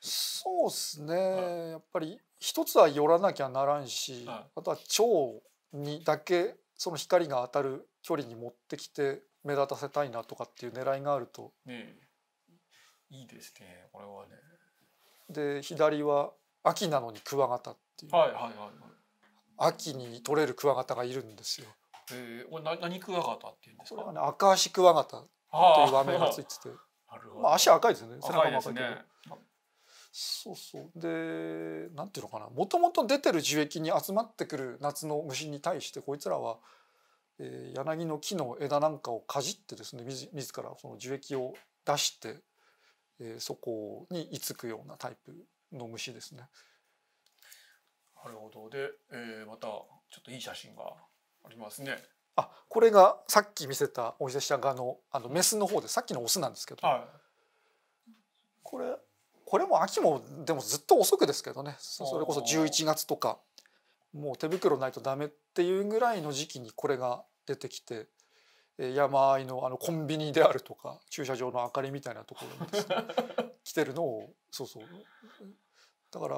そうですね、はい、やっぱり一つは寄らなきゃならんし、はい、あとは蝶にだけその光が当たる距離に持ってきて目立たせたいなとかっていう狙いがあると。ねいいですねこれはね。で左は秋なのにクワガタっていう、はいはいはいはい、秋に取れるクワガタがいるんですよ。えー、これな何クワガタっていうんですか。これはね赤足クワガタという和名がついてて、<laughs> まあ足赤いですよね。背中も赤いですそうそうでなんていうのかなもともと出てる樹液に集まってくる夏の虫に対してこいつらは、えー、柳の木の枝なんかをかじってですね自自らその樹液を出してえー、そこに居つくようなタイプの虫ですね。なるほどで、えー、またちょっといい写真がありますね。あこれがさっき見せたお見せした蛾のあのメスの方でさっきのオスなんですけど、はい、これこれも秋もでもずっと遅くですけどねそれこそ11月とかもう手袋ないとダメっていうぐらいの時期にこれが出てきて山あいのあのコンビニであるとか駐車場の明かりみたいなところにですね来てるのをそうそうだから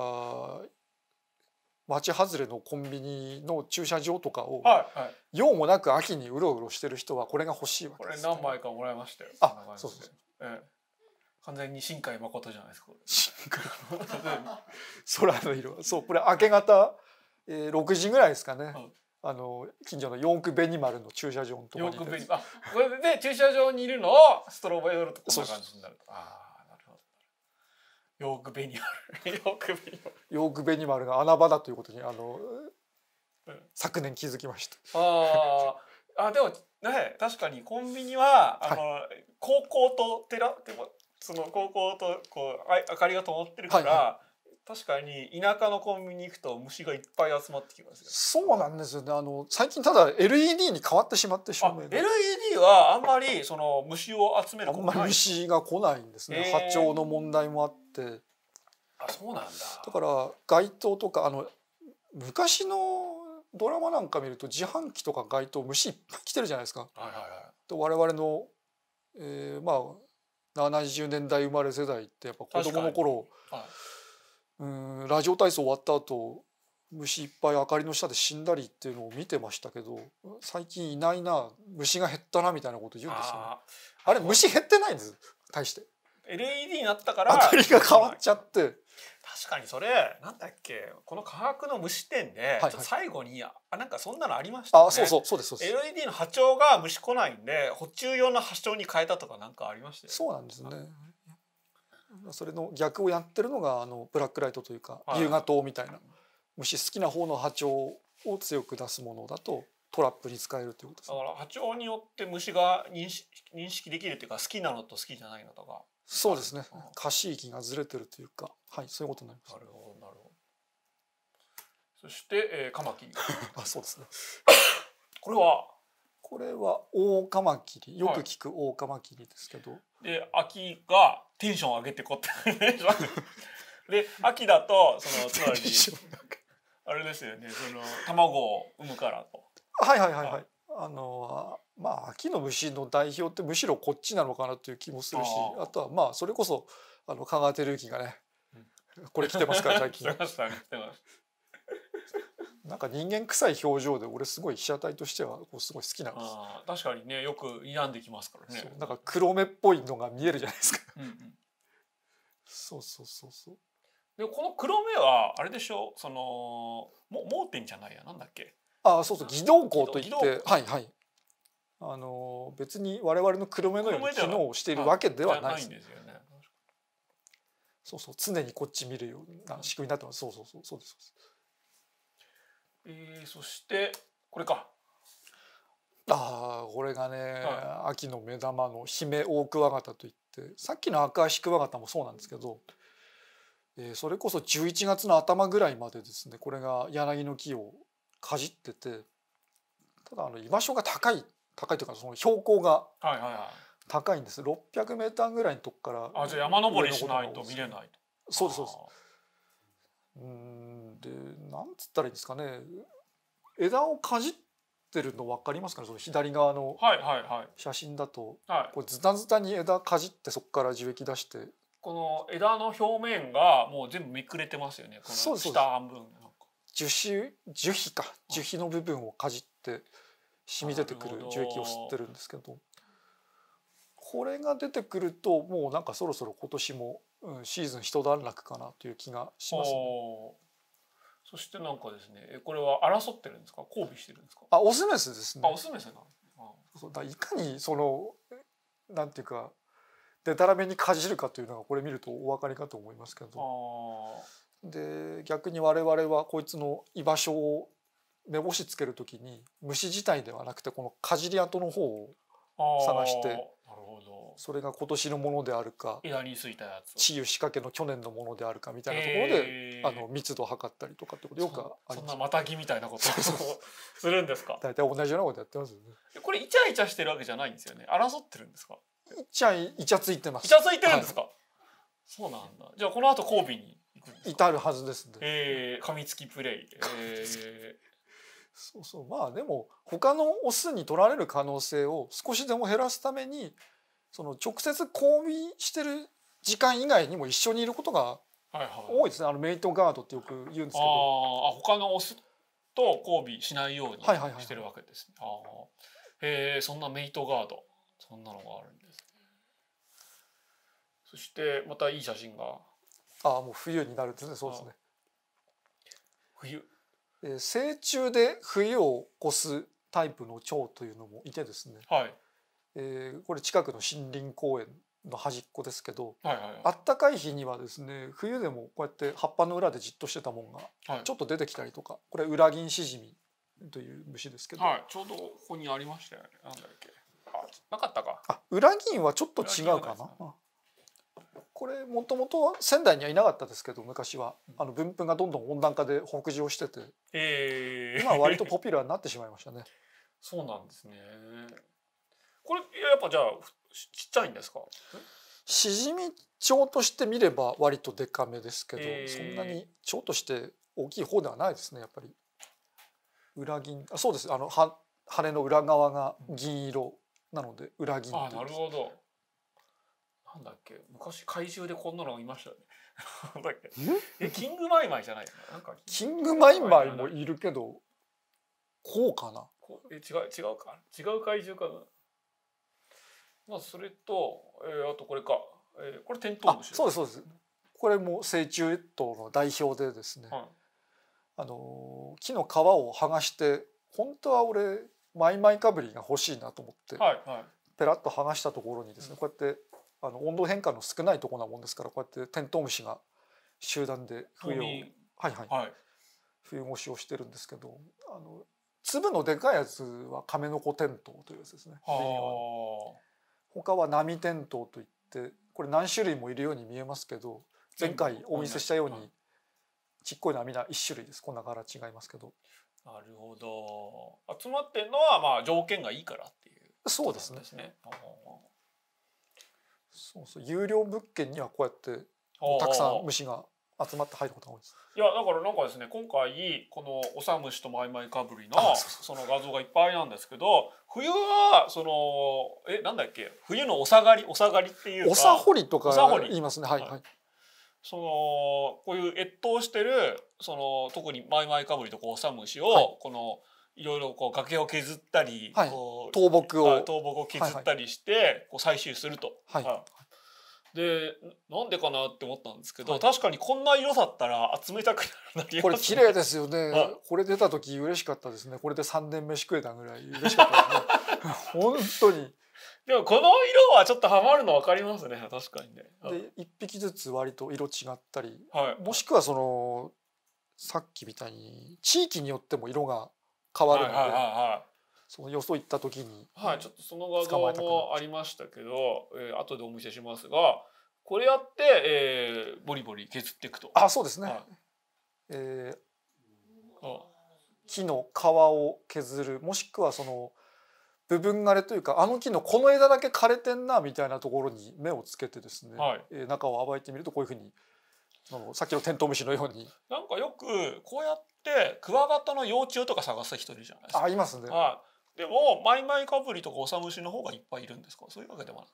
町外れのコンビニの駐車場とかを、はいはい、用もなく秋にうろうろしてる人はこれが欲しいわけです、ね、これ何枚かもらいましたよあそうそうそう、ええ完全に新海誠じゃないですか。新海誠。<laughs> 空の色。そう、これ明け方、えー、6時ぐらいですかね。うん、あの近所のヨークベニマルの駐車場のところにヨークベニルこれで、駐車場にいるのをストロボ寄るとこんな感じになるああなるほどヨークベニマルヨークベニマルヨークベニマルが穴場だということにあの、うん、昨年気づきましたああでもね確かにコンビニはあの、はい、高校と寺でもその高校とこうあ明かりが灯ってるから、はいはい確かに田舎のコンビニ行くと虫がいっぱい集まってきますよ、そうなんですよねあの最近ただ LED に変わってしまって照明 LED はあんまりその虫を集めるあんまり虫が来ないんですね、波長の問題もあってあそうなんだだから街灯とかあの昔のドラマなんか見ると自販機とか街灯虫いっぱい来てるじゃないですか。はいはいはい、と我々の、えー、まあ70年代生まれ世代ってやっぱ子供の頃、はい、うんラジオ体操終わった後虫いっぱい明かりの下で死んだりっていうのを見てましたけど最近いないな虫が減ったなみたいなこと言うんですよ、ね、あれ虫減ってないんです対して LED になったから明かりが変わっちゃって確かにそれなんだっけこの科学の虫展で、最後にあなんかそんなのありましたねあそうそうそうですそうです LED の波長が虫来ないんで補充用の波長に変えたとかなんかありましたよねそうなんですねそれの逆をやってるのがあのブラックライトというか夕方灯みたいな虫好きな方の波長を強く出すものだとトラップに使えるということです、ね、だから波長によって虫が認識認識できるというか好きなのと好きじゃないのとかそうですね可視域がずれてるというかはいそういうことになりますなるほどなるほどそして、えー、カマキリ <laughs> あそうですねこれはこれはオオカマキリよく聞くオオカマキリですけど、で秋がテンション上げてこってで秋 <laughs> だとそのつまりあれですよねその卵を産むからとはいはいはいはい、あのまあ秋の虫の代表ってむしろこっちなのかなという気もするしあとはまあそれこそあの香川照之がねこれ来てますから最近。<laughs> 来てます。なんか人間臭い表情で俺すごい被写体としてはこうすごい好きなんですあ確かにねよく睨んできますからねなんか黒目っぽいのが見えるじゃないですかうん、うん、そうそうそうそうでこの黒目はあれでしょそのも盲点じゃないやなんだっけあそうそう偽動光といってはいはいあの別に我々の黒目のように機能をしているわけではないです,、ね、ですよねそうそう常にこっち見るような仕組みになってます、うん、そうそうそうそうですそうですえー、そしてこれかあこれがね、はい、秋の目玉の姫オオクワガタといってさっきの赤足クワガタもそうなんですけど、えー、それこそ11月の頭ぐらいまでですねこれが柳の木をかじっててただあの居場所が高い高いというかその標高が高いんです、はいはいはい、600m ぐらいのとこからあじゃ山登りしないと見れないそうですそうですうんでなんつったらいいんですかね枝をかじってるの分かりますかねその左側の写真だと、はいこれズタズタに枝かじってそこから樹液出してこの枝の表面がもう全部めくれてますよねこの下半分樹脂樹皮か樹皮の部分をかじって染み出てくる樹液を吸ってるんですけどこれが出てくるともうなんかそろそろ今年も、うん、シーズン一段落かなという気がしますね。そしてなんかですね、えこれは争ってるんですか、交尾してるんですか。あ、オスメスですね。あ、オスメスなの。そうだいかにそのなんていうかでたらめにかじるかというのがこれ見るとお分かりかと思いますけど。で逆に我々はこいつの居場所を目星つけるときに虫自体ではなくてこのかじり跡の方を探してなるほどそれが今年のものであるか枝についたやつ治癒仕掛けの去年のものであるかみたいなところで、あの密度を測ったりとかってことよくあそんなまたぎみたいなことをするんですか大体同じようなことやってますよねこれイチャイチャしてるわけじゃないんですよね争ってるんですかイチャイチャついてますイチャついてるんですか、はい、そうなんだじゃあこの後交尾に至るはずですね、えー、噛みつきプレイ、えーそうそうまあでも他のオスに取られる可能性を少しでも減らすためにその直接交尾してる時間以外にも一緒にいることが多いですね、はいはい、あのメイトガードってよく言うんですけどあ他のオスと交尾しないようにしてるわけですね、はいはいはいはい、へえそんなメイトガードそんなのがあるんです、ね、そしてまたいい写真がああもう冬になるんですねそうですね冬成虫で冬を越すタイプの蝶というのもいてですね、はい、えー、これ近くの森林公園の端っこですけど、はいはいはい、あったかい日にはですね冬でもこうやって葉っぱの裏でじっとしてたもんがちょっと出てきたりとか、はい、これ裏銀シジミという虫ですけど、はい、ちょうどここにありましたよねなんだっけあなかったかあ裏銀はちょっと違うかな。これもともと仙台にはいなかったですけど昔はあの分布がどんどん温暖化で北上してて、えー、今は割とポピュラーになってしまいましたね。<laughs> そうなんですねこれやっぱじゃあちっちゃいんですかしじみ蝶として見れば割とデカめですけど、えー、そんなに蝶として大きい方ではないですねやっぱり裏銀あそうですあのは羽の裏側が銀色なので裏銀あなるほどなんだっけ昔怪獣でこんなのいましたよね。<laughs> だっけえキングマイマイじゃないなんかキングマイマイもいるけどこうかなえ違う違うか違う怪獣かなまあそれと、えー、あとこれか、えー、これテントウムシそうですそうですこれも成虫一頭の代表でですね、はい、あの木の皮を剥がして本当は俺マイマイかぶりが欲しいなと思って、はいはい、ペラッと剥がしたところにですね、うん、こうやってあの温度変化の少ないとこなもんですからこうやってテントウムシが集団で冬を、はいはいはい、冬越しをしてるんですけどあの粒のでかいやつは亀の子テントウというやつですね。他は波テントウといってこれ何種類もいるように見えますけど前回お見せしたようにちっこいのはみんな1種類ですこんな柄違いますけど。なるほど集まってるのはまあ条件がいいからっていう、ね、そうですね。そうそう有料物件にはこうやってたくさん虫が集まって入ることが多いです。いやだからなんかですね今回この「オサムシとマイマイかぶりの」その画像がいっぱいなんですけど冬はそのえなんだっけ冬のお下がりお下がりっていうかおさほりとか言いますねはい、はい、そのこういう越冬してるその特にマイマイかぶりとかオサムシを、はい、このいろいろこう崖を削ったり、はい、こう倒木を倒木を削ったりして、はいはい、こう採集すると。はい、はい、でなんでかなって思ったんですけど、確かにこんな色だったら集めたくなり、ね、これ綺麗ですよね、これ出た時嬉しかったですねこれで3年飯食えたぐらい嬉しかったですね <laughs> 本当にでもこの色はちょっとハマるの分かりますね確かにね。で1匹ずつ割と色違ったり、はい、もしくはそのさっきみたいに地域によっても色が変わるので、はいはいはいはい、そのよそ行った時に、はい、ちょっとその画像もありましたけど、えー、後でお見せしますがこれやって、えー、ボリボリ削っていくとあそうですね、はい、えー、あ木の皮を削るもしくはその部分枯れというかあの木のこの枝だけ枯れてんなみたいなところに目をつけてですね、はい、えー、中を暴いてみるとこういうふうにさっきのテントウムシのようになんかよくこうやってでクワガタの幼虫とか探す人いるじゃないですか。あいますね。はい。でもマイマイカブリとかオサムシの方がいっぱいいるんですか。そういうわけでも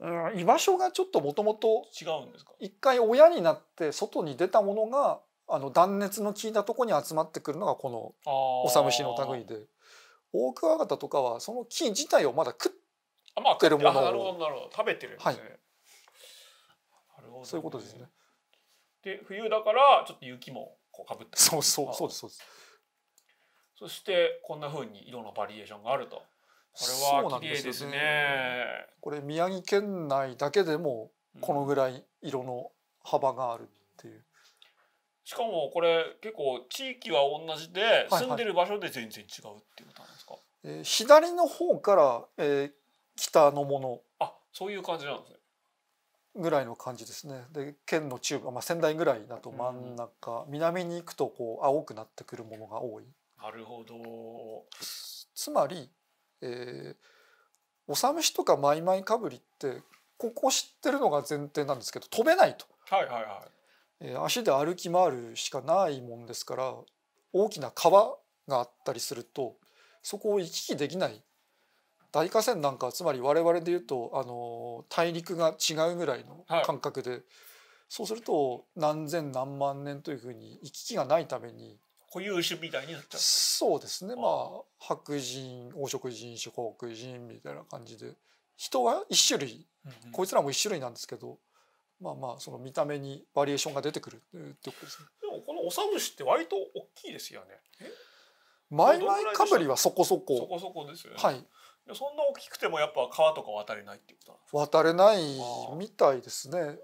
ない。うん、居場所がちょっともともと違うんですか。一回親になって外に出たものがあの断熱の効いたとこに集まってくるのがこのオサムシの類で、オオクワガタとかはその木自体をまだ食ってるものを、まあ、なるほどなるほど食べてるんですね。はい、なるほど、ね、そういうことですね。で冬だからちょっと雪もこうかぶってそうそうそうですそしてこんなふうに色のバリエーションがあるとこれは綺麗ですね、ね、これ宮城県内だけでもこのぐらい色の幅があるっていう、うん、しかもこれ結構地域は同じで、住んでる場所で全然違うっていうことなんですか、えー、左の方から、えー、北のものあそういう感じなんですねぐらいの感じですねで県の中部、まあ、仙台ぐらいだと真ん中、うん、南に行くとこう青くなってくるものが多い。なるほどつまり、えー、おさむしとかマイマイかぶりってここ知ってるのが前提なんですけど飛べないと、はいはいはいえー、足で歩き回るしかないもんですから大きな川があったりするとそこを行き来できない大河川なんかつまり我々で言うとあの大陸が違うぐらいの感覚で、はい、そうすると何千何万年というふうに行き来がないために固有種みたいになっちゃうそうですねまあ白人黄色人種黒人みたいな感じで人は一種類、うんうん、こいつらも一種類なんですけどまあまあその見た目にバリエーションが出てくるってことですね。でもこのオサムシって割と大きいですよね。マイマイカブリはそこそこ。そこそこですよね。はい。そんな大きくてもやっぱ川とか渡れないってこと渡れないみたいですね。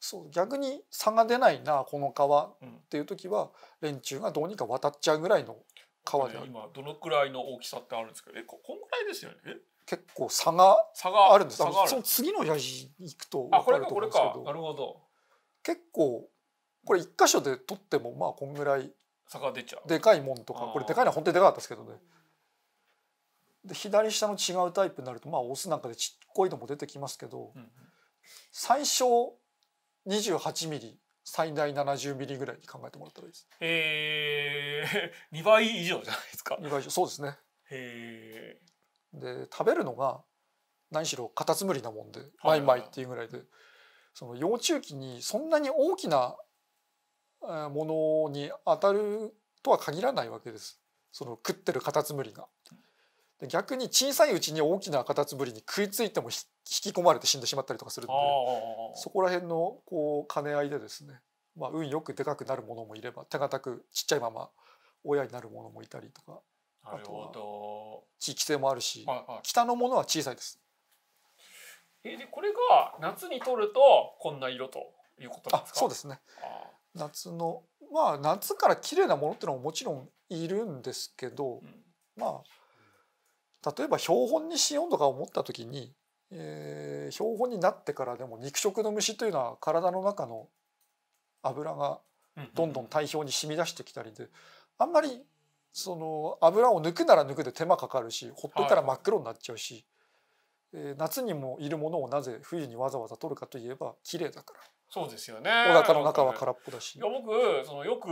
そう逆に差が出ないなこの川っていう時は、うん、連中がどうにか渡っちゃうぐらいの川である、ね、今どのくらいの大きさってあるんですけえここんぐらいですよね結構差が差があるんですその次のやじ行くと分かると思うんですけどなるほど結構これ一箇所で取ってもまあこんぐらい差が出ちゃうでかいもんとかこれでかいのは本当にでかかったですけどねで左下の違うタイプになるとまあオスなんかでちっこいのも出てきますけど、うん最小 28mm 最大 70mm ぐらいに考えてもらったらいいです。へえ2 <laughs> 倍以上じゃないですか。2倍以上そうですね。へで食べるのが何しろカタツムリなもんでマイマイっていうぐらいで、その幼虫期にそんなに大きなものに当たるとは限らないわけですその食ってるカタツムリが。逆に小さいうちに大きなカタツムリに食いついても引き込まれて死んでしまったりとかするのでそこら辺のこう兼ね合いでですね、まあ、運よくでかくなるものもいれば手堅くちっちゃいまま親になるものもいたりとかあとは地域性もあるし、北のものは小さいです。えでこれが夏に取るとこんな色ということですかそうですね夏のまあ夏から綺麗なものっていうのももちろんいるんですけど、うん、まあ例えば標本にしようとか思った時に、えー、標本になってからでも肉食の虫というのは体の中の油がどんどん体表に染み出してきたりであんまりその油を抜くなら抜くで手間かかるしほっといたら真っ黒になっちゃうし、はい、えー、夏にもいるものをなぜ冬にわざわざ取るかといえば綺麗だから。そうですよね。お腹の中は空っぽだし。いや僕そのよく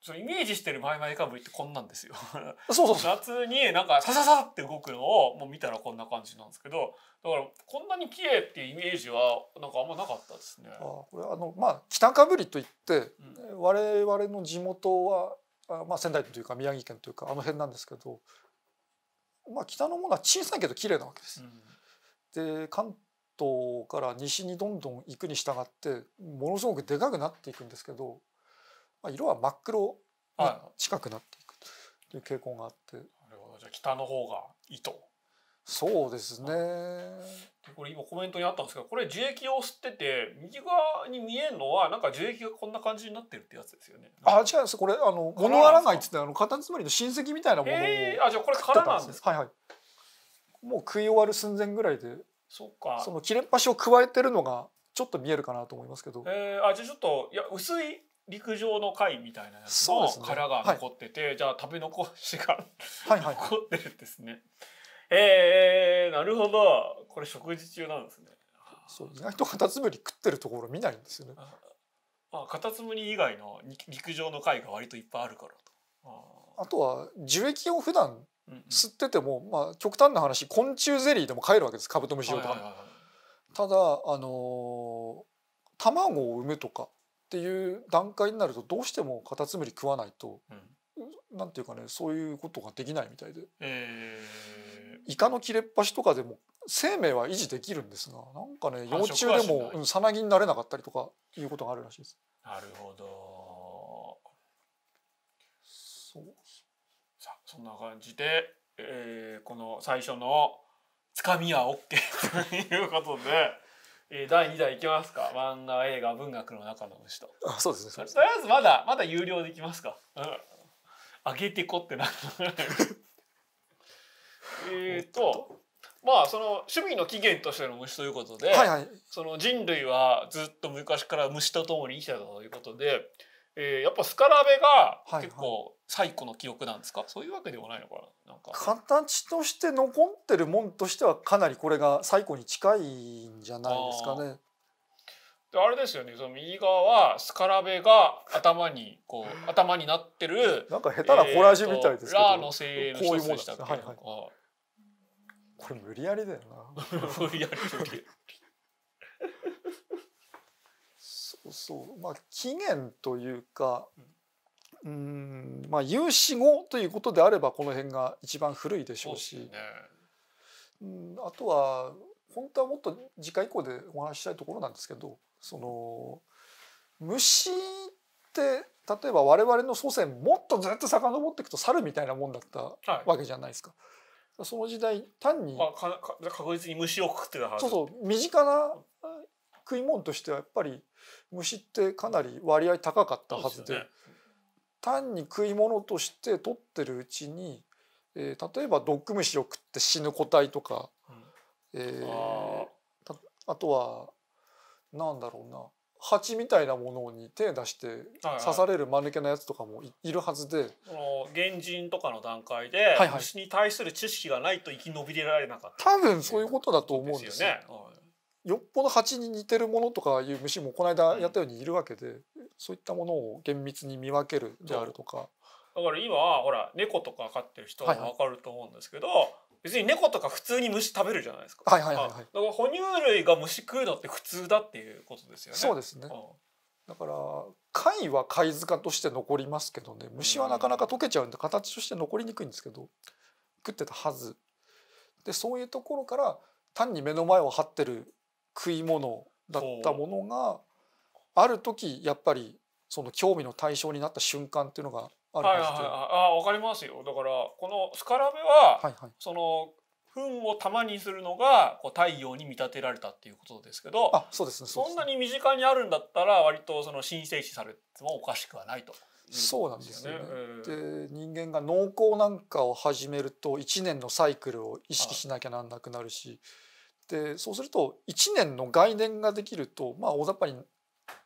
そのイメージしてるマイマイカブリってこんなんですよ。<laughs> そうそうそう夏になんかサササって動くのをもう見たらこんな感じなんですけど、だからこんなに綺麗っていうイメージはなんかあんまなかったですね。あこれあのまあ北かぶりといって、うん、我々の地元はあまあ仙台というか宮城県というかあの辺なんですけど、まあ北のものは小さいけど綺麗なわけです。うん、で関東から西にどんどん行くに従ってものすごくでかくなっていくんですけどまあ、色は真っ黒に近くなっていくという傾向があって、なるほどじゃあ北の方がいいとそうですねこれ今コメントにあったんですけどこれ樹液を吸ってて右側に見えるのはなんか樹液がこんな感じになってるってやつですよねあ違いますこれあのモノアラガイっつってあのカタツムリの親戚みたいなものを、えー、あじゃこれ殻なんですはいはいもう食い終わる寸前ぐらいでそかその切れっ端を加えてるのがちょっと見えるかなと思いますけど、えー、あじゃあちょっといや薄い陸上の会みたいなやつの殻が残ってて、ねはい、じゃあ食べ残しがははい、い、残ってるんですね。はえー、なるほどこれ食事中なんですね。そう意外とカタツムリ食ってるところ見ないんですよね。あカタツムリ以外の陸上の貝が割といっぱいあるからあとは樹液を普段吸ってても、うんうん、まあ、極端な話昆虫ゼリーでも買えるわけですカブトムシ用とか、ただあのー、卵を産むとかっていう段階になるとどうしてもカタツムリ食わないと、うん、なんていうかねそういうことができないみたいで、えー、イカの切れっ端とかでも生命は維持できるんですがなんかね幼虫でも、うさなぎになれなかったりとかいうことがあるらしいです。なるほどそうさあそんな感じで、えー、この最初の「つかみは OK」ということで。えー、第2弾いきますか漫画映画文学の中の虫とあそうですねとりあえずまだまだ有料できますか、うん、あげてこってな <laughs> えっとまあその趣味の起源としての虫ということで、はいはい、その人類はずっと昔から虫と共に生きてたということでえー、やっぱスカラベが結構最古の記憶なんですか、はいはい、そういうわけではないのかななんか形として残ってるもんとしてはかなりこれが最古に近いんじゃないですかね。あれですよねその右側はスカラベが頭にこう頭になってるなんか下手なコラージュみたいですけど、えー、ラーの精鋭のでしたっけ、ねはいはい、これ無理やりだよな <laughs> 無理やり無理そうまあ起源というかうんまあ有志語ということであればこの辺が一番古いでしょうしう、ね、ん、あとは本当はもっと次回以降でお話ししたいところなんですけどその虫って例えば我々の祖先もっとずっと遡っていくと猿みたいなもんだったわけじゃないですか。はい、その時代単に、まあ、かか確実に虫を食ってたそうそう身近な食い物としてはやっぱり虫ってかなり割合高かったはずで、ね、単に食い物として取ってるうちに、えー、例えば毒虫を食って死ぬ個体とか、うん、えー、あとはなんだろうな蜂みたいなものに手出して刺される間抜けなやつとかもいるはずで、はい原、はい、人とかの段階で、は虫に対する知識がないと生き延びられなかった多分そういうことだと思うんですよね。はいよっぽど蜂に似てるものとかいう虫もこの間やったようにいるわけで、うん、そういったものを厳密に見分けるであるとか。だから今はほら猫とか飼ってる人は分かると思うんですけど、はいはい、別に猫とか普通に虫食べるじゃないですか。はいはいはい、はい、だから哺乳類が虫食うのって普通だっていうことですよね。そうですね。うん、だから貝は貝塚として残りますけどね虫はなかなか溶けちゃうんで形として残りにくいんですけど食ってたはずでそういうところから単に目の前を張ってる食い物だったものがある時やっぱりその興味の対象になった瞬間っていうのがあるはで、はいはあ分かりますよだからこのスカラベは、はいはい、その糞を玉にするのがこう太陽に見立てられたっていうことですけどあそうです、ねそうですね、そんなに身近にあるんだったら割とその神聖視されてもおかしくはないと。そうなんですよね。えー、で人間が農耕なんかを始めると1年のサイクルを意識しなきゃなんなくなるし、でそうすると1年の概念ができるとまあ大雑把に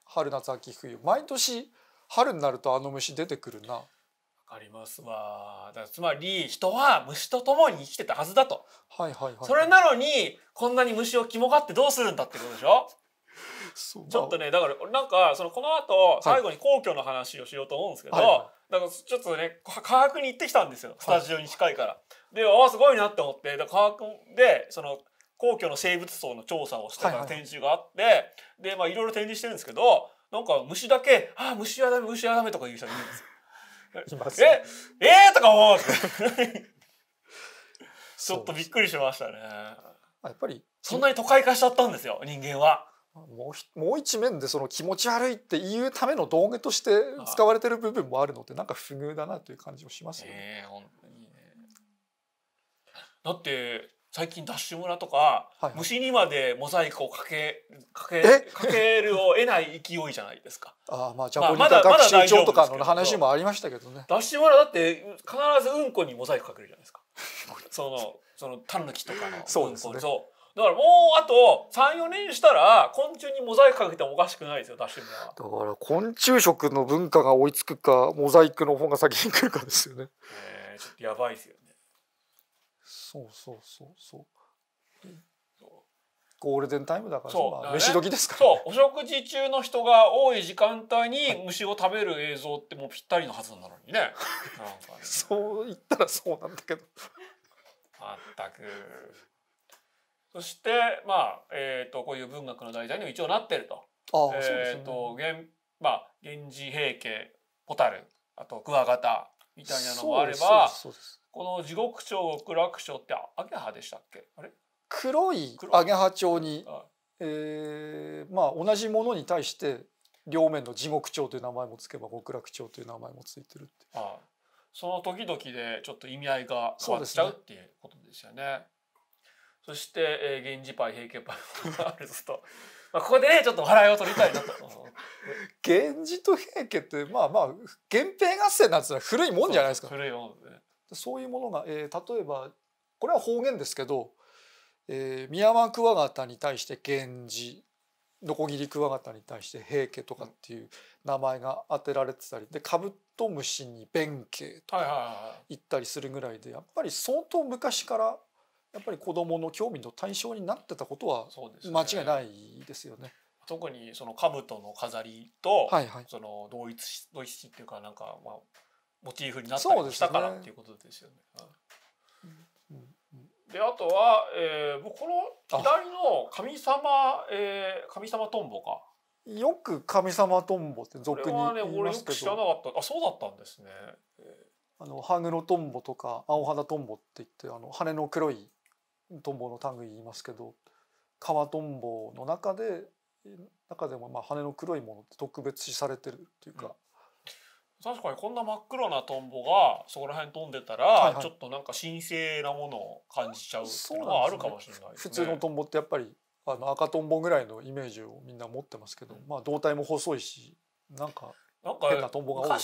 春夏秋冬毎年春になるとあの虫出てくるな。わかりますわ。だつまり人は虫と共に生きてたはずだと。はいはいはい、はい、それなのにこんなに虫を肝がってどうするんだってことでしょうちょっとねだからなんかそのこの後最後に皇居の話をしようと思うんですけど、はいはかちょっとね科学に行ってきたんですよスタジオに近いから。はい、であすごいなって思って科学でその皇居の生物層の調査をした展示があって、はいはい、でまあいろいろ展示してるんですけどなんか虫だけ「ああ虫はダメ虫はダメ」とか言う人いるんですよ。<laughs> ええー、とか思う <laughs> ちょっとびっくりしましたね。やっぱりそんなに都会化しちゃったんですよ人間は。もうもう一面でその気持ち悪いって言うための道具として使われてる部分もあるのでなんか不遇だなという感じもしますよね。えー、本当にねだって最近ダッシュ村とか、はい、虫にまでモザイクをかけかけかけるを得ない勢いじゃないですか。あまあじゃ、まだ、まだ習帳との話もありましたけどね。ダッシュ村だって必ずうんこにモザイクかけるじゃないですか。<laughs> そのその狸とかのうそうです、ね、だからもうあと34年したら昆虫にモザイクかけてもおかしくないですよダッシュ村は。だから昆虫食の文化が追いつくかモザイクの方が先に来るかですよね。えー、ちょっとやばいですよね。そうそうそうそう。ゴールデンタイムだからそう、ね、飯時ですから、ね、そうお食事中の人が多い時間帯に虫を食べる映像ってもうぴったりのはずなのにねね、<laughs> そう言ったらそうなんだけどまったくそしてまあ、えーと、こういう文学の題材にも一応なってるとあ、えー、そうですねと源まあ源氏平家蛍あとクワガタみたいなのもあればそうですこの地獄町極楽町ってアゲハでしたっけあれ黒いアゲハ町に、ああえー、まあ同じものに対して両面の地獄町という名前もつけば極楽町という名前もついてるってああその時々でちょっと意味合いが変わっちゃうっていうことですよね。そ、して、えー、源氏パイ平家パイがあると。まあ、ここでねちょっと笑いを取りたいなと <laughs> 源氏と平家ってまあまあ源平合戦なんてのは古いもんじゃないですか古いもんですねそういうものが、えー、例えばこれは方言ですけど、えー、ミヤマクワガタに対して源氏ノコギリクワガタに対して平家とかっていう名前が当てられてたりでカブトムシに弁慶とか言ったりするぐらいでやっぱり相当昔からやっぱり子どもの興味の対象になってたことは間違いないですよね。特にその兜の飾りと、はいはい、その同一同一っていうかなんかまあモチーフになったりしたからっていうことですよね。で、ね、あとは、えー、もこの左の神様、えー、神様トンボか。よく神様トンボって俗に言いね、俺よく知らなかった。あ、そうだったんですね。あのハグロトンボとか青肌トンボって言ってあの羽の黒いトンボの類言いますけど、川トンボの中で中でもまあ羽の黒いものって特別視されてるっていうか、確かにこんな真っ黒なトンボがそこら辺飛んでたら、はいはい、ちょっとなんか神聖なものを感じちゃうっていうのはあるかもしれない、ねね、普通のトンボってやっぱりあの赤トンボぐらいのイメージをみんな持ってますけど、うん、まあ胴体も細いしなんかなんか変なトンボが多いト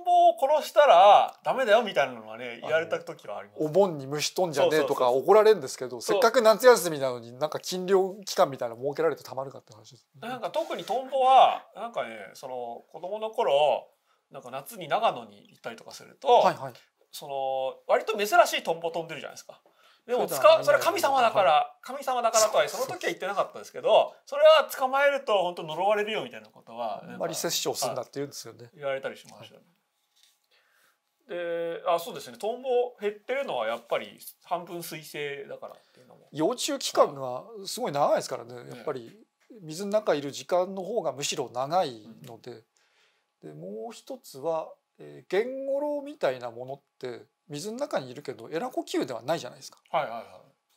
ンボを殺したらダメだよみたいなのはね言われた時はあります、ね、お盆に虫飛んじゃねえとか怒られるんですけどせっかく夏休みなのになんか禁漁期間みたいな設けられてたまるかって話です、ね、なんか特にトンボはなんかねその子供の頃なんか夏に長野に行ったりとかすると、はいはい、その割と珍しいトンボ飛んでるじゃないですか。でも使それは神様だから、神様だからとはその時は言ってなかったですけどそれは捕まえると本当呪われるよみたいなことはあまり殺生するんだって言うんですよね言われたりしましたね、であそうですねトンボ減ってるのはやっぱり半分水性だからっていうのも幼虫期間がすごい長いですからねやっぱり水の中いる時間の方がむしろ長いので、でもう一つは、えー、ゲンゴロウみたいなものって水の中にいるけどエラ呼吸ではないじゃないですか。はいはいはい、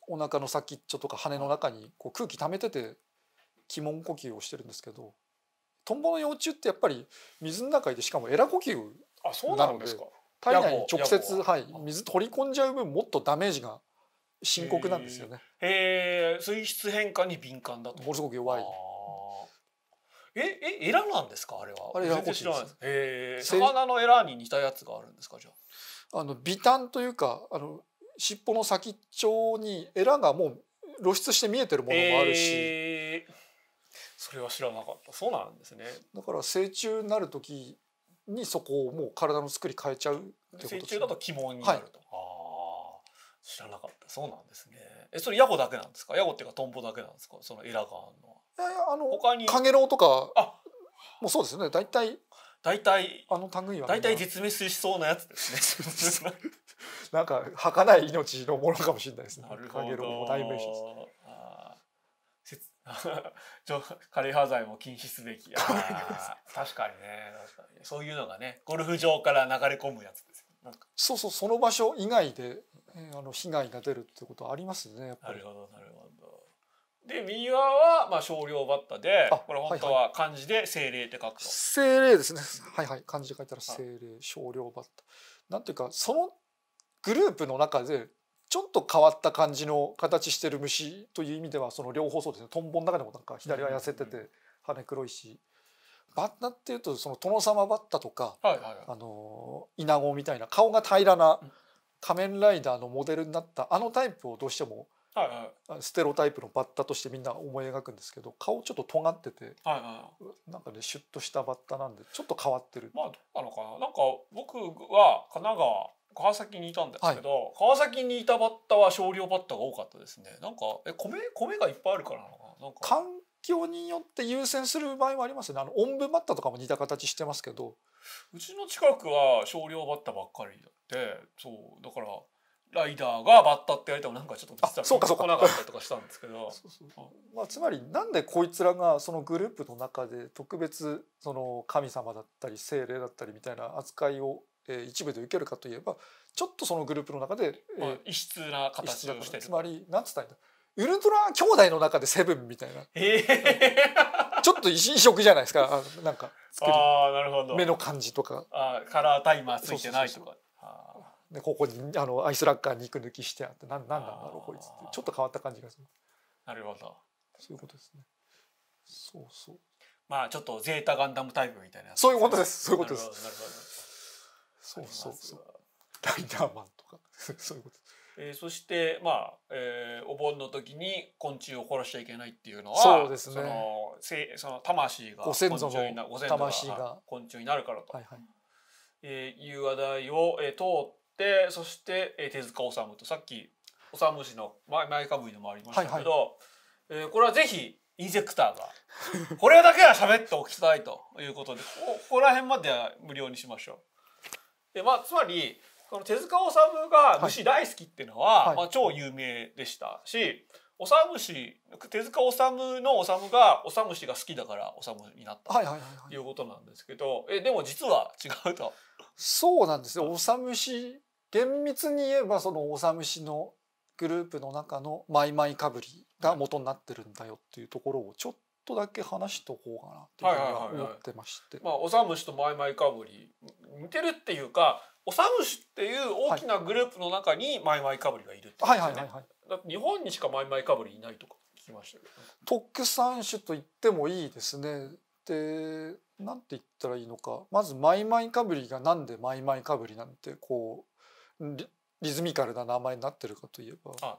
お腹の先っちょとか羽の中にこう空気溜めてて鬼門呼吸をしてるんですけどトンボの幼虫ってやっぱり水の中でしかもエラ呼吸あそうなんですか体内に直接、はい、水取り込んじゃう分もっとダメージが深刻なんですよね。へえ水質変化に敏感だと。ものすごく弱い。ええエラなんですかあれは。あれエラコシです。ええ魚のエラに似たやつがあるんですかじゃあ。あの微端というかあの尻尾の先っちょにエラがもう露出して見えてるものもあるし。それは知らなかった。そうなんですね。だから成虫になる時にそこをもう体の作り変えちゃうってことです、ね。成虫だと肝になると。はい知らなかったそうなんですねえそれヤゴだけなんですかヤゴっていうかトンボだけなんですかそのエラガンのいやいやあの他にカゲロウとかあもうそうですね大体大体あの類は大体絶滅しそうなやつですね <laughs> なんか儚い命のものかもしれないですねカゲロウも代名詞です枯葉剤も禁止すべきや確かにねそういうのがねゴルフ場から流れ込むやつですそうそうその場所以外でえあの被害が出るってことはありますねなるほどなるほど。で右側はまあ少量バッタでこれ本当は漢字で「精霊」って書くと、はいはい、精霊ですねはいはい漢字で書いたら「精霊」少量バッタなんていうかそのグループの中でちょっと変わった感じの形してる虫という意味ではその両方そうですねトンボの中でもなんか左は痩せてて羽黒いし、バッタっていうとその殿様バッタとか、はいはいはい、あのイナゴみたいな顔が平らな仮面ライダーのモデルになったあのタイプをどうしても、はいはい、ステロタイプのバッタとしてみんな思い描くんですけど顔ちょっと尖ってて、はいはい、なんかねシュッとしたバッタなんでちょっと変わってるまあどうなのかななんか僕は神奈川川崎にいたんですけど、はい、川崎にいたバッタは少量バッタが多かったですねなんかえ米米がいっぱいあるからなのかななんか境によって優先する場合もありますねあの音符バッタとかも似た形してますけどうちの近くは少量バッタばっかりでそうだからライダーがバッタってやりたもなんかちょっと実はそうかそなかったりとかしたんですけど <laughs> まあ、つまりなんでこいつらがそのグループの中で特別その神様だったり精霊だったりみたいな扱いを、え一部で受けるかといえばちょっとそのグループの中で、えー、まあ、異質な形をしてるつまりなんつったらいいんだウルトラ兄弟の中でセブンみたいな、えー、<laughs> ちょっと異色じゃないですかあなんか作りあなるほど目の感じとかあカラータイマーついてないとかでここにあのアイスラッガー肉抜きしてあってなんなんだろうこいつってちょっと変わった感じがするなるほどそういうことですねそうそうまあちょっとゼータガンダムタイプみたいな、そういうことですそういうことですなるほどそうそうそうライダーマンとか <laughs> そういうことえー、そしてまあ、えー、お盆の時に昆虫を殺しちゃいけないっていうのはそうです、ね、そのその魂がご先祖のが昆虫になるからと、はいはいえー、いう話題を、えー、通ってそして、えー、手塚治虫とさっき「治虫の前かぶり」でもありましたけど、はいはい、えー、これはぜひインジェクターが <laughs> これだけは喋っておきたいということでここら辺までは無料にしましょう。でまあ、つまりこの手塚治虫が虫大好きっていうのは、はい、まあ、超有名でしたしおさ手塚治虫の治虫が治虫が好きだから治虫になったということなんですけど、えでも実は違うと。そうなんですよ。治虫厳密に言えばその治虫のグループの中のマイマイかぶりが元になってるんだよっていうところをちょっとだけ話しとこうかなというふうに思ってまして。まあおさむしとマイマイかぶり似てるっていうかオサムシっていう大きなグループの中にマイマイかぶりがいるってことですよね。日本にしかマイマイかぶりいないとか聞きましたけど、ね、特産種と言ってもいいですね。でなんて言ったらいいのかまずマイマイかぶりがなんでマイマイかぶりなんてこうリリズミカルな名前になってるかといえばあ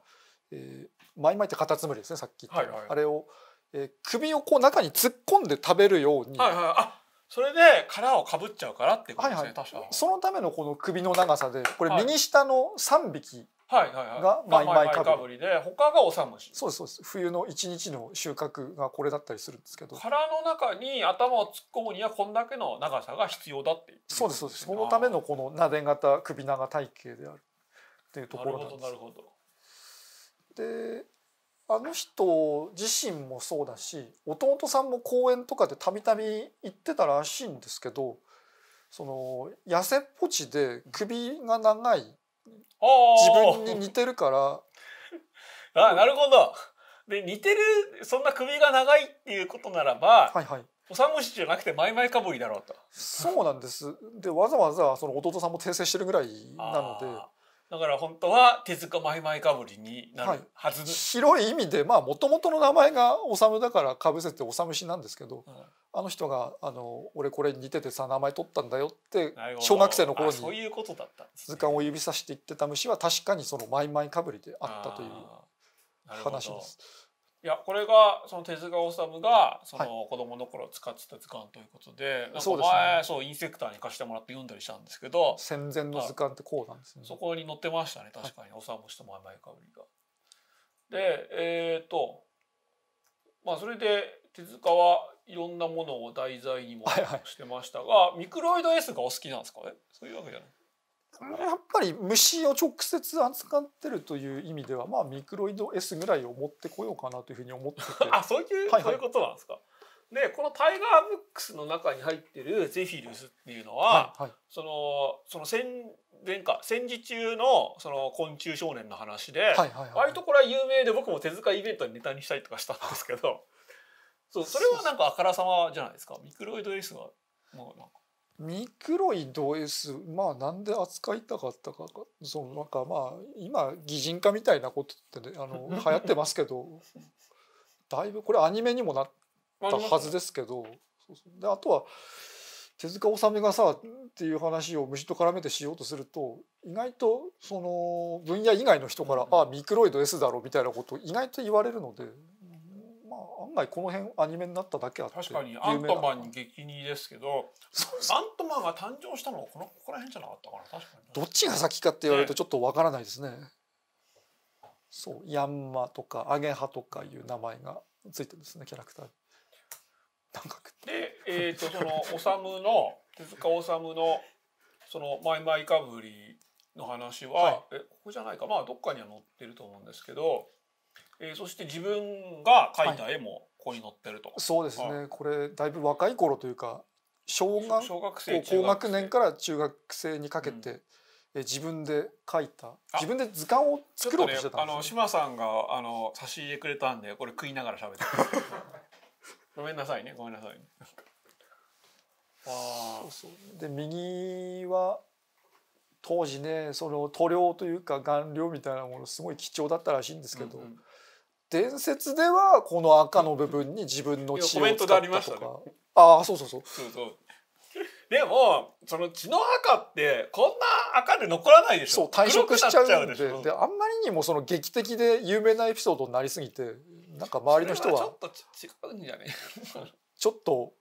えー、マイマイってカタツムリですねさっき言った、はいはい、あれを、えー、首をこう中に突っ込んで食べるように。はいはいそれで殻をかぶっちゃうからってことですね、はいはい、そのためのこの首の長さでこれ右下の3匹はいはいがマイマイかぶりで他がオサムシそうですそうです冬の一日の収穫がこれだったりするんですけど殻の中に頭を突っ込むにはこんだけの長さが必要だってそうですそうですそのためのこのなで型首長体型であるっていうところなんですなるほどなるほどであの人自身もそうだし弟さんも公園とかでたびたび行ってたらしいんですけどその痩せっぽちで首が長い自分に似てるから。あなるほどで似てるそんな首が長いっていうことならば、はいはい、おさむしじゃなくてマイマイかぶりだろうとそうなんですでわざわざその弟さんも訂正してるぐらいなのでだから本当は手塚マイマイかぶりになるはず、はい、広い意味でまあもともとの名前がおさむだからかぶせておさむしなんですけど、うん、あの人があの「俺これ似ててさ名前取ったんだよ」って小学生の頃にそういうことだったね、図鑑を指さして言ってた虫は確かにそのマイマイかぶりであったという話です。いやこれがその手塚治虫がその子供の頃使ってた図鑑ということで、前、そうインセクターに貸してもらって読んだりしたんですけど戦前の図鑑ってこうなんですねそこに載ってましたね確かに、治虫と前々かぶりが。でえっ、とまあそれで手塚はいろんなものを題材にもしてましたが、ミクロイド S がお好きなんですかねそういうわけじゃないやっぱり虫を直接扱ってるという意味では、まあ、ミクロイド S ぐらいを持ってこようかなというふうに思っててあそういう,、はいはい、ういうことなんですかでこのタイガーブックスの中に入ってるゼフィルスっていうのは、はいはい、そのその戦前か戦時中のその昆虫少年の話で、はいはいはい、割とこれは有名で僕も手塚イベントにネタにしたりとかしたんですけどそうそれはなんかあからさまじゃないですかミクロイド S がもうなんか。ミクロイド S まあなんで扱いたかったかそのなんかまあ今擬人化みたいなことって、ね、あの流行ってますけどだいぶこれアニメにもなったはずですけどであとは手塚治虫がさっていう話を虫と絡めてしようとすると意外とその分野以外の人から「ああミクロイド S だろ」みたいなことを意外と言われるので案外この辺アニメになっただけあって確かにアントマンに激似ですけどアントマンが誕生したのはこのここら辺じゃなかったかな確かにどっちが先かって言われるとちょっとわからないですね、ね、そうヤンマとかアゲハとかいう名前がついてるんですねキャラクターなんかでえっ、ー、とその治の <laughs> 手塚治虫のその「マイマイかぶり」の話は、はい、えここじゃないかまあどっかには載ってると思うんですけどえー、そして自分が描いた絵もここに載ってると、はい、そうですね、これだいぶ若い頃というか小学小学生高学年から中学生にかけて、うん、え自分で描いた自分で図鑑を作ろうとしてたんです、ね、あの島さんがあの差し入れくれたんでこれ食いながら喋って <laughs> ごめんなさいねごめんなさい、ね、あそうそうで右は当時ねその塗料というか顔料みたいなものすごい貴重だったらしいんですけど、うんうん伝説ではこの赤の部分に自分の血を使ったとか。あたね、あそうそうそう。そうそうでもその血の赤ってこんな赤で残らないでしょそう退職しちゃうんでであんまりにもその劇的で有名なエピソードになりすぎてなんか周りの人はちょっと違うんじゃねちょっと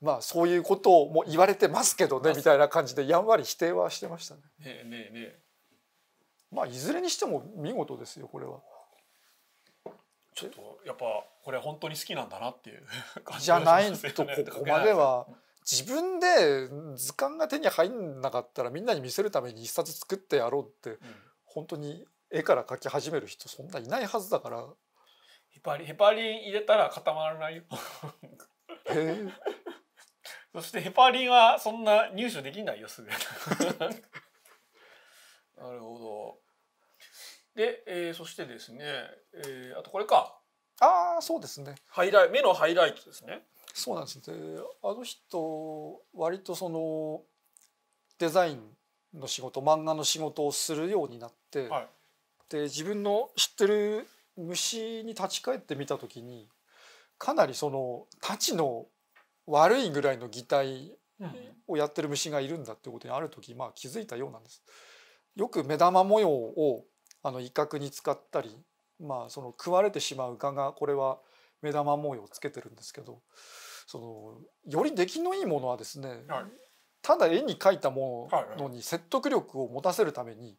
まあそういうことをも言われてますけどねみたいな感じでやんわり否定はしてましたね。ねえねえねえまあいずれにしても見事ですよこれは。ちょっとやっぱこれ本当に好きなんだなっていう <laughs> 感じじゃないとここまでは自分で図鑑が手に入んなかったらみんなに見せるために一冊作ってやろうって、本当に絵から描き始める人そんないないはずだからヘパリンヘパリン入れたら固まらないよへえ <laughs> そしてヘパリンはそんな入手できないよすぐ <laughs> なるほどで、えー、そしてですね、えー、あとこれかああそうですねハイライ目のハイライトですねそうなんですであの人割とそのデザインの仕事漫画の仕事をするようになって、はい、で自分の知ってる虫に立ち返ってみた時にかなりそのたちの悪いぐらいの擬態をやってる虫がいるんだってことにある時、まあ、気づいたようなんです。よく目玉模様をあの威嚇に使ったり、まあ、その食われてしまう蚊がこれは目玉模様をつけてるんですけどそのより出来のいいものはですね、はい、ただ絵に描いたものに説得力を持たせるために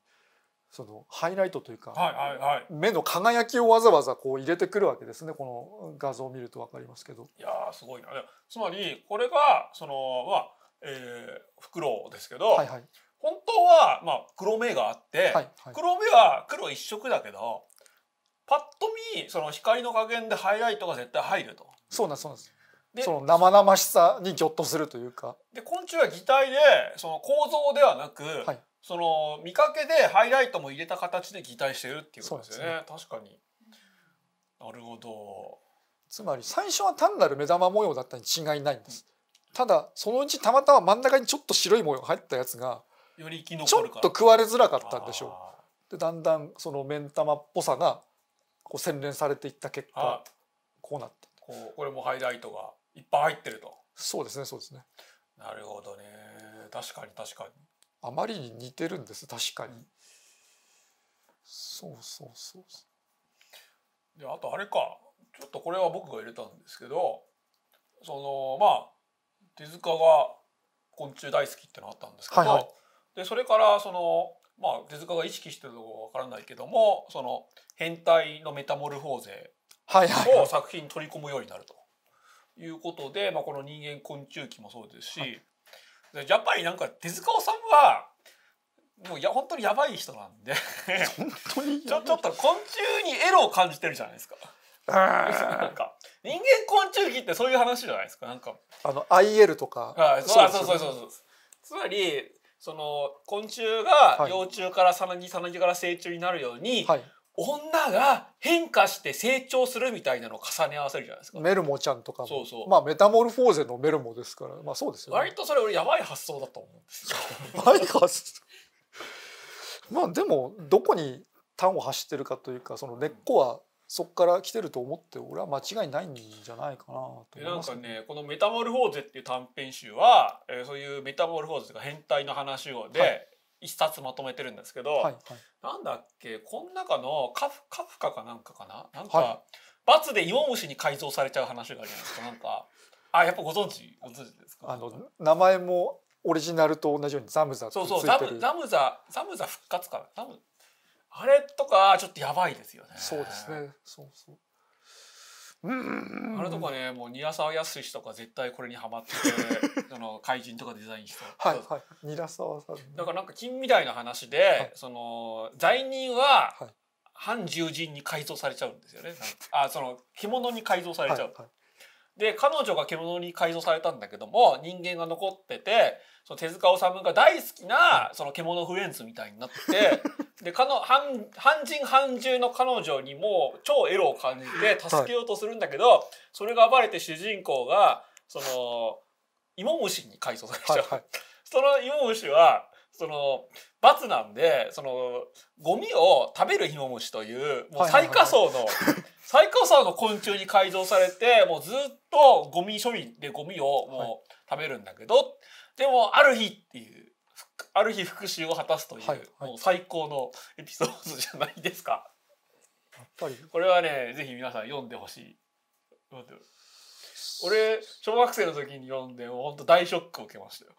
そのハイライトというか、はいはい、目の輝きをわざわざこう入れてくるわけですねこの画像を見ると分かりますけど。いやすごいなつまりこれがその、まあえフクロウですけど、はいはい、本当は、まあ、黒目があって、はいはい、黒目は黒一色だけどパッと見その光の加減でハイライトが絶対入ると。そうなんそうなんですでその生々しさにぎょっとするというか。で昆虫は擬態でその構造ではなく、はい、その見かけでハイライトも入れた形で擬態してるっていうことですよね。ね確かになるほどつまり最初は単なる目玉模様だったに違いないんです。うん、ただそのうちたまたま真ん中にちょっと白い模様が入ったやつがより生きちょっと食われづらかったんでしょうでだんだんその目ん玉っぽさがこう洗練されていった結果こうなったこうこれもハイライトがいっぱい入ってるとそうですねそうですねなるほどね確かに確かにあまりに似てるんです確かに、うん、そうそうそうであとあれかちょっとこれは僕が入れたんですけどそのまあ手塚が昆虫大好きってのあったんですけど、はいはい、でそれからそのまあ手塚が意識してるのかわからないけどもその変態のメタモルフォーゼを作品に取り込むようになるということで、はいはいはい、まあ、この人間昆虫記もそうですし、はい、やっぱりなんか手塚治虫はもうや本当にやばい人なんで本当に <laughs> ちょちょっと昆虫にエロを感じてるじゃないですか。なんか人間昆虫記ってそういう話じゃないですかなんかあの IL とかあそうそうそうそうそうつまりその昆虫が幼虫からさなぎさなぎから成虫になるように、はい、女が変化して成長するみたいなのを重ね合わせるじゃないですか。メルモちゃんとかそうそう。まあメタモルフォーゼのメルモですから、まあそうですよ、ね、割とそれ俺やばい発想だと思うんですよ。やばい発想。<laughs> まあでもどこに端を走ってるかというかその根っこはそこから来てると思って俺は間違いないんじゃないかなと思いなんかねこの「メタモルフォーゼ」っていう短編集は、えー、そういうメタモルフォーゼとか変態の話をで、一冊まとめてるんですけど、はいはい、なんだっけこの中のカフカフカかなんかかななんか、はい、罰でムシに改造されちゃう話があるじゃないですかなんかあやっぱご存知ご存知ですかあの名前もオリジナルと同じようにザムザそうそうザムザザムザ復活からザムあれとかちょっとやばいですよね。そうですね。そうそう。うんあれとかねもう韮沢康とか絶対これにハマってて、<laughs> その怪人とかデザインしたはいはい韮沢さん、ね、だからなんか金みたいな話で、はい、その罪人は、はい、反獣人に改造されちゃうんですよねあその獣に改造されちゃう、はいはい、で彼女が獣に改造されたんだけども人間が残っててその手塚治虫が大好きなその獣フレンズみたいになって <laughs> での半半人半獣の彼女にも超エロを感じて助けようとするんだけど、はい、それが暴れて主人公がその芋虫に改造されちゃう。はいはい、その芋虫はその罰なんでそのゴミを食べる芋虫というもう最下層の最高さの昆虫に改造されてもうずっとゴミ処理でゴミをもう食べるんだけど、はい、でもある日っていうある日復讐を果たすというはいはい、もう最高のエピソードじゃないですか。やっぱりこれはねぜひ皆さん読んでほしい。俺小学生の時に読んで本当大ショックを受けましたよ。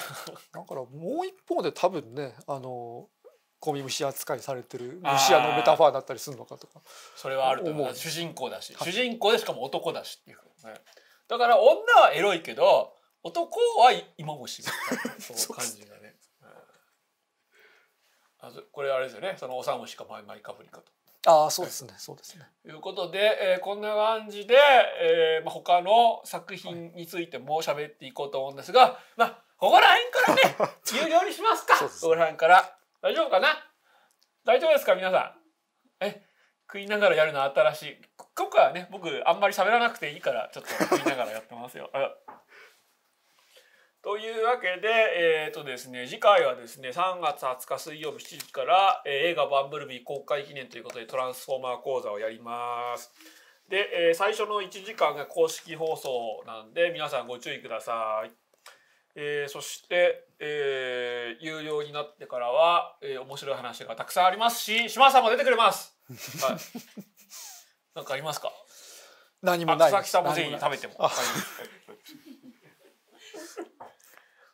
<laughs> だからもう一方で多分ねあのゴミ虫扱いされてる虫屋のメタファーだったりするのかとかそれはあると思う主人公だし、はい、主人公でしかも男だしっていう、ね、だから女はエロいけど男は今虫みたいな <laughs> その感じがね、うん、あこれあれですよねそのオサムシかマイマイかぶりかと。ああそうですね、はい、そうですね。ということで、えー、こんな感じで、えーまあ、他の作品についても喋っていこうと思うんですが、はい、まあここら辺からね有料 <laughs> にしますか。ここら辺から大丈夫かな大丈夫ですか皆さん。え、食いながらやるの新しい。今回はね、僕あんまり喋らなくていいから、ちょっと食いながらやってますよ。<laughs> というわけで、えっ、ー、とですね、次回はですね、3月20日水曜日7時から、えー、映画バンブルビー公開記念ということでトランスフォーマー講座をやります。で、えー、最初の1時間が公式放送なんで、皆さんご注意ください。えー、そして、えー、有料になってからは、えー、面白い話がたくさんありますし島さんも出てくれます、はい、なんかありますか何もないさんもぜひ食べても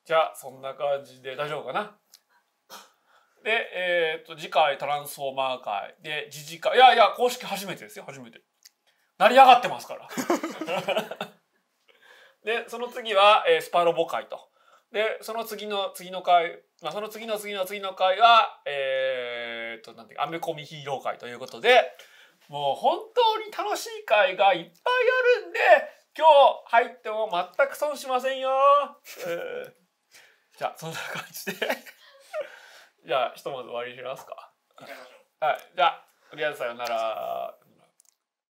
じゃあそんな感じで大丈夫かなで、えーと、と次回トランスフォーマー会で次次回いやいや公式初めてですよ初めて成り上がってますからでその次は、えー、スパロボ会とでその次の次の回、まあ、その次の次の次の回はえー、っとなんていうかアメコミヒーロー会ということでもう本当に楽しい会がいっぱいあるんで今日入っても全く損しませんよ、じゃあそんな感じで <laughs> じゃあひとまず終わりにしますかはいじゃあとりあえずさよなら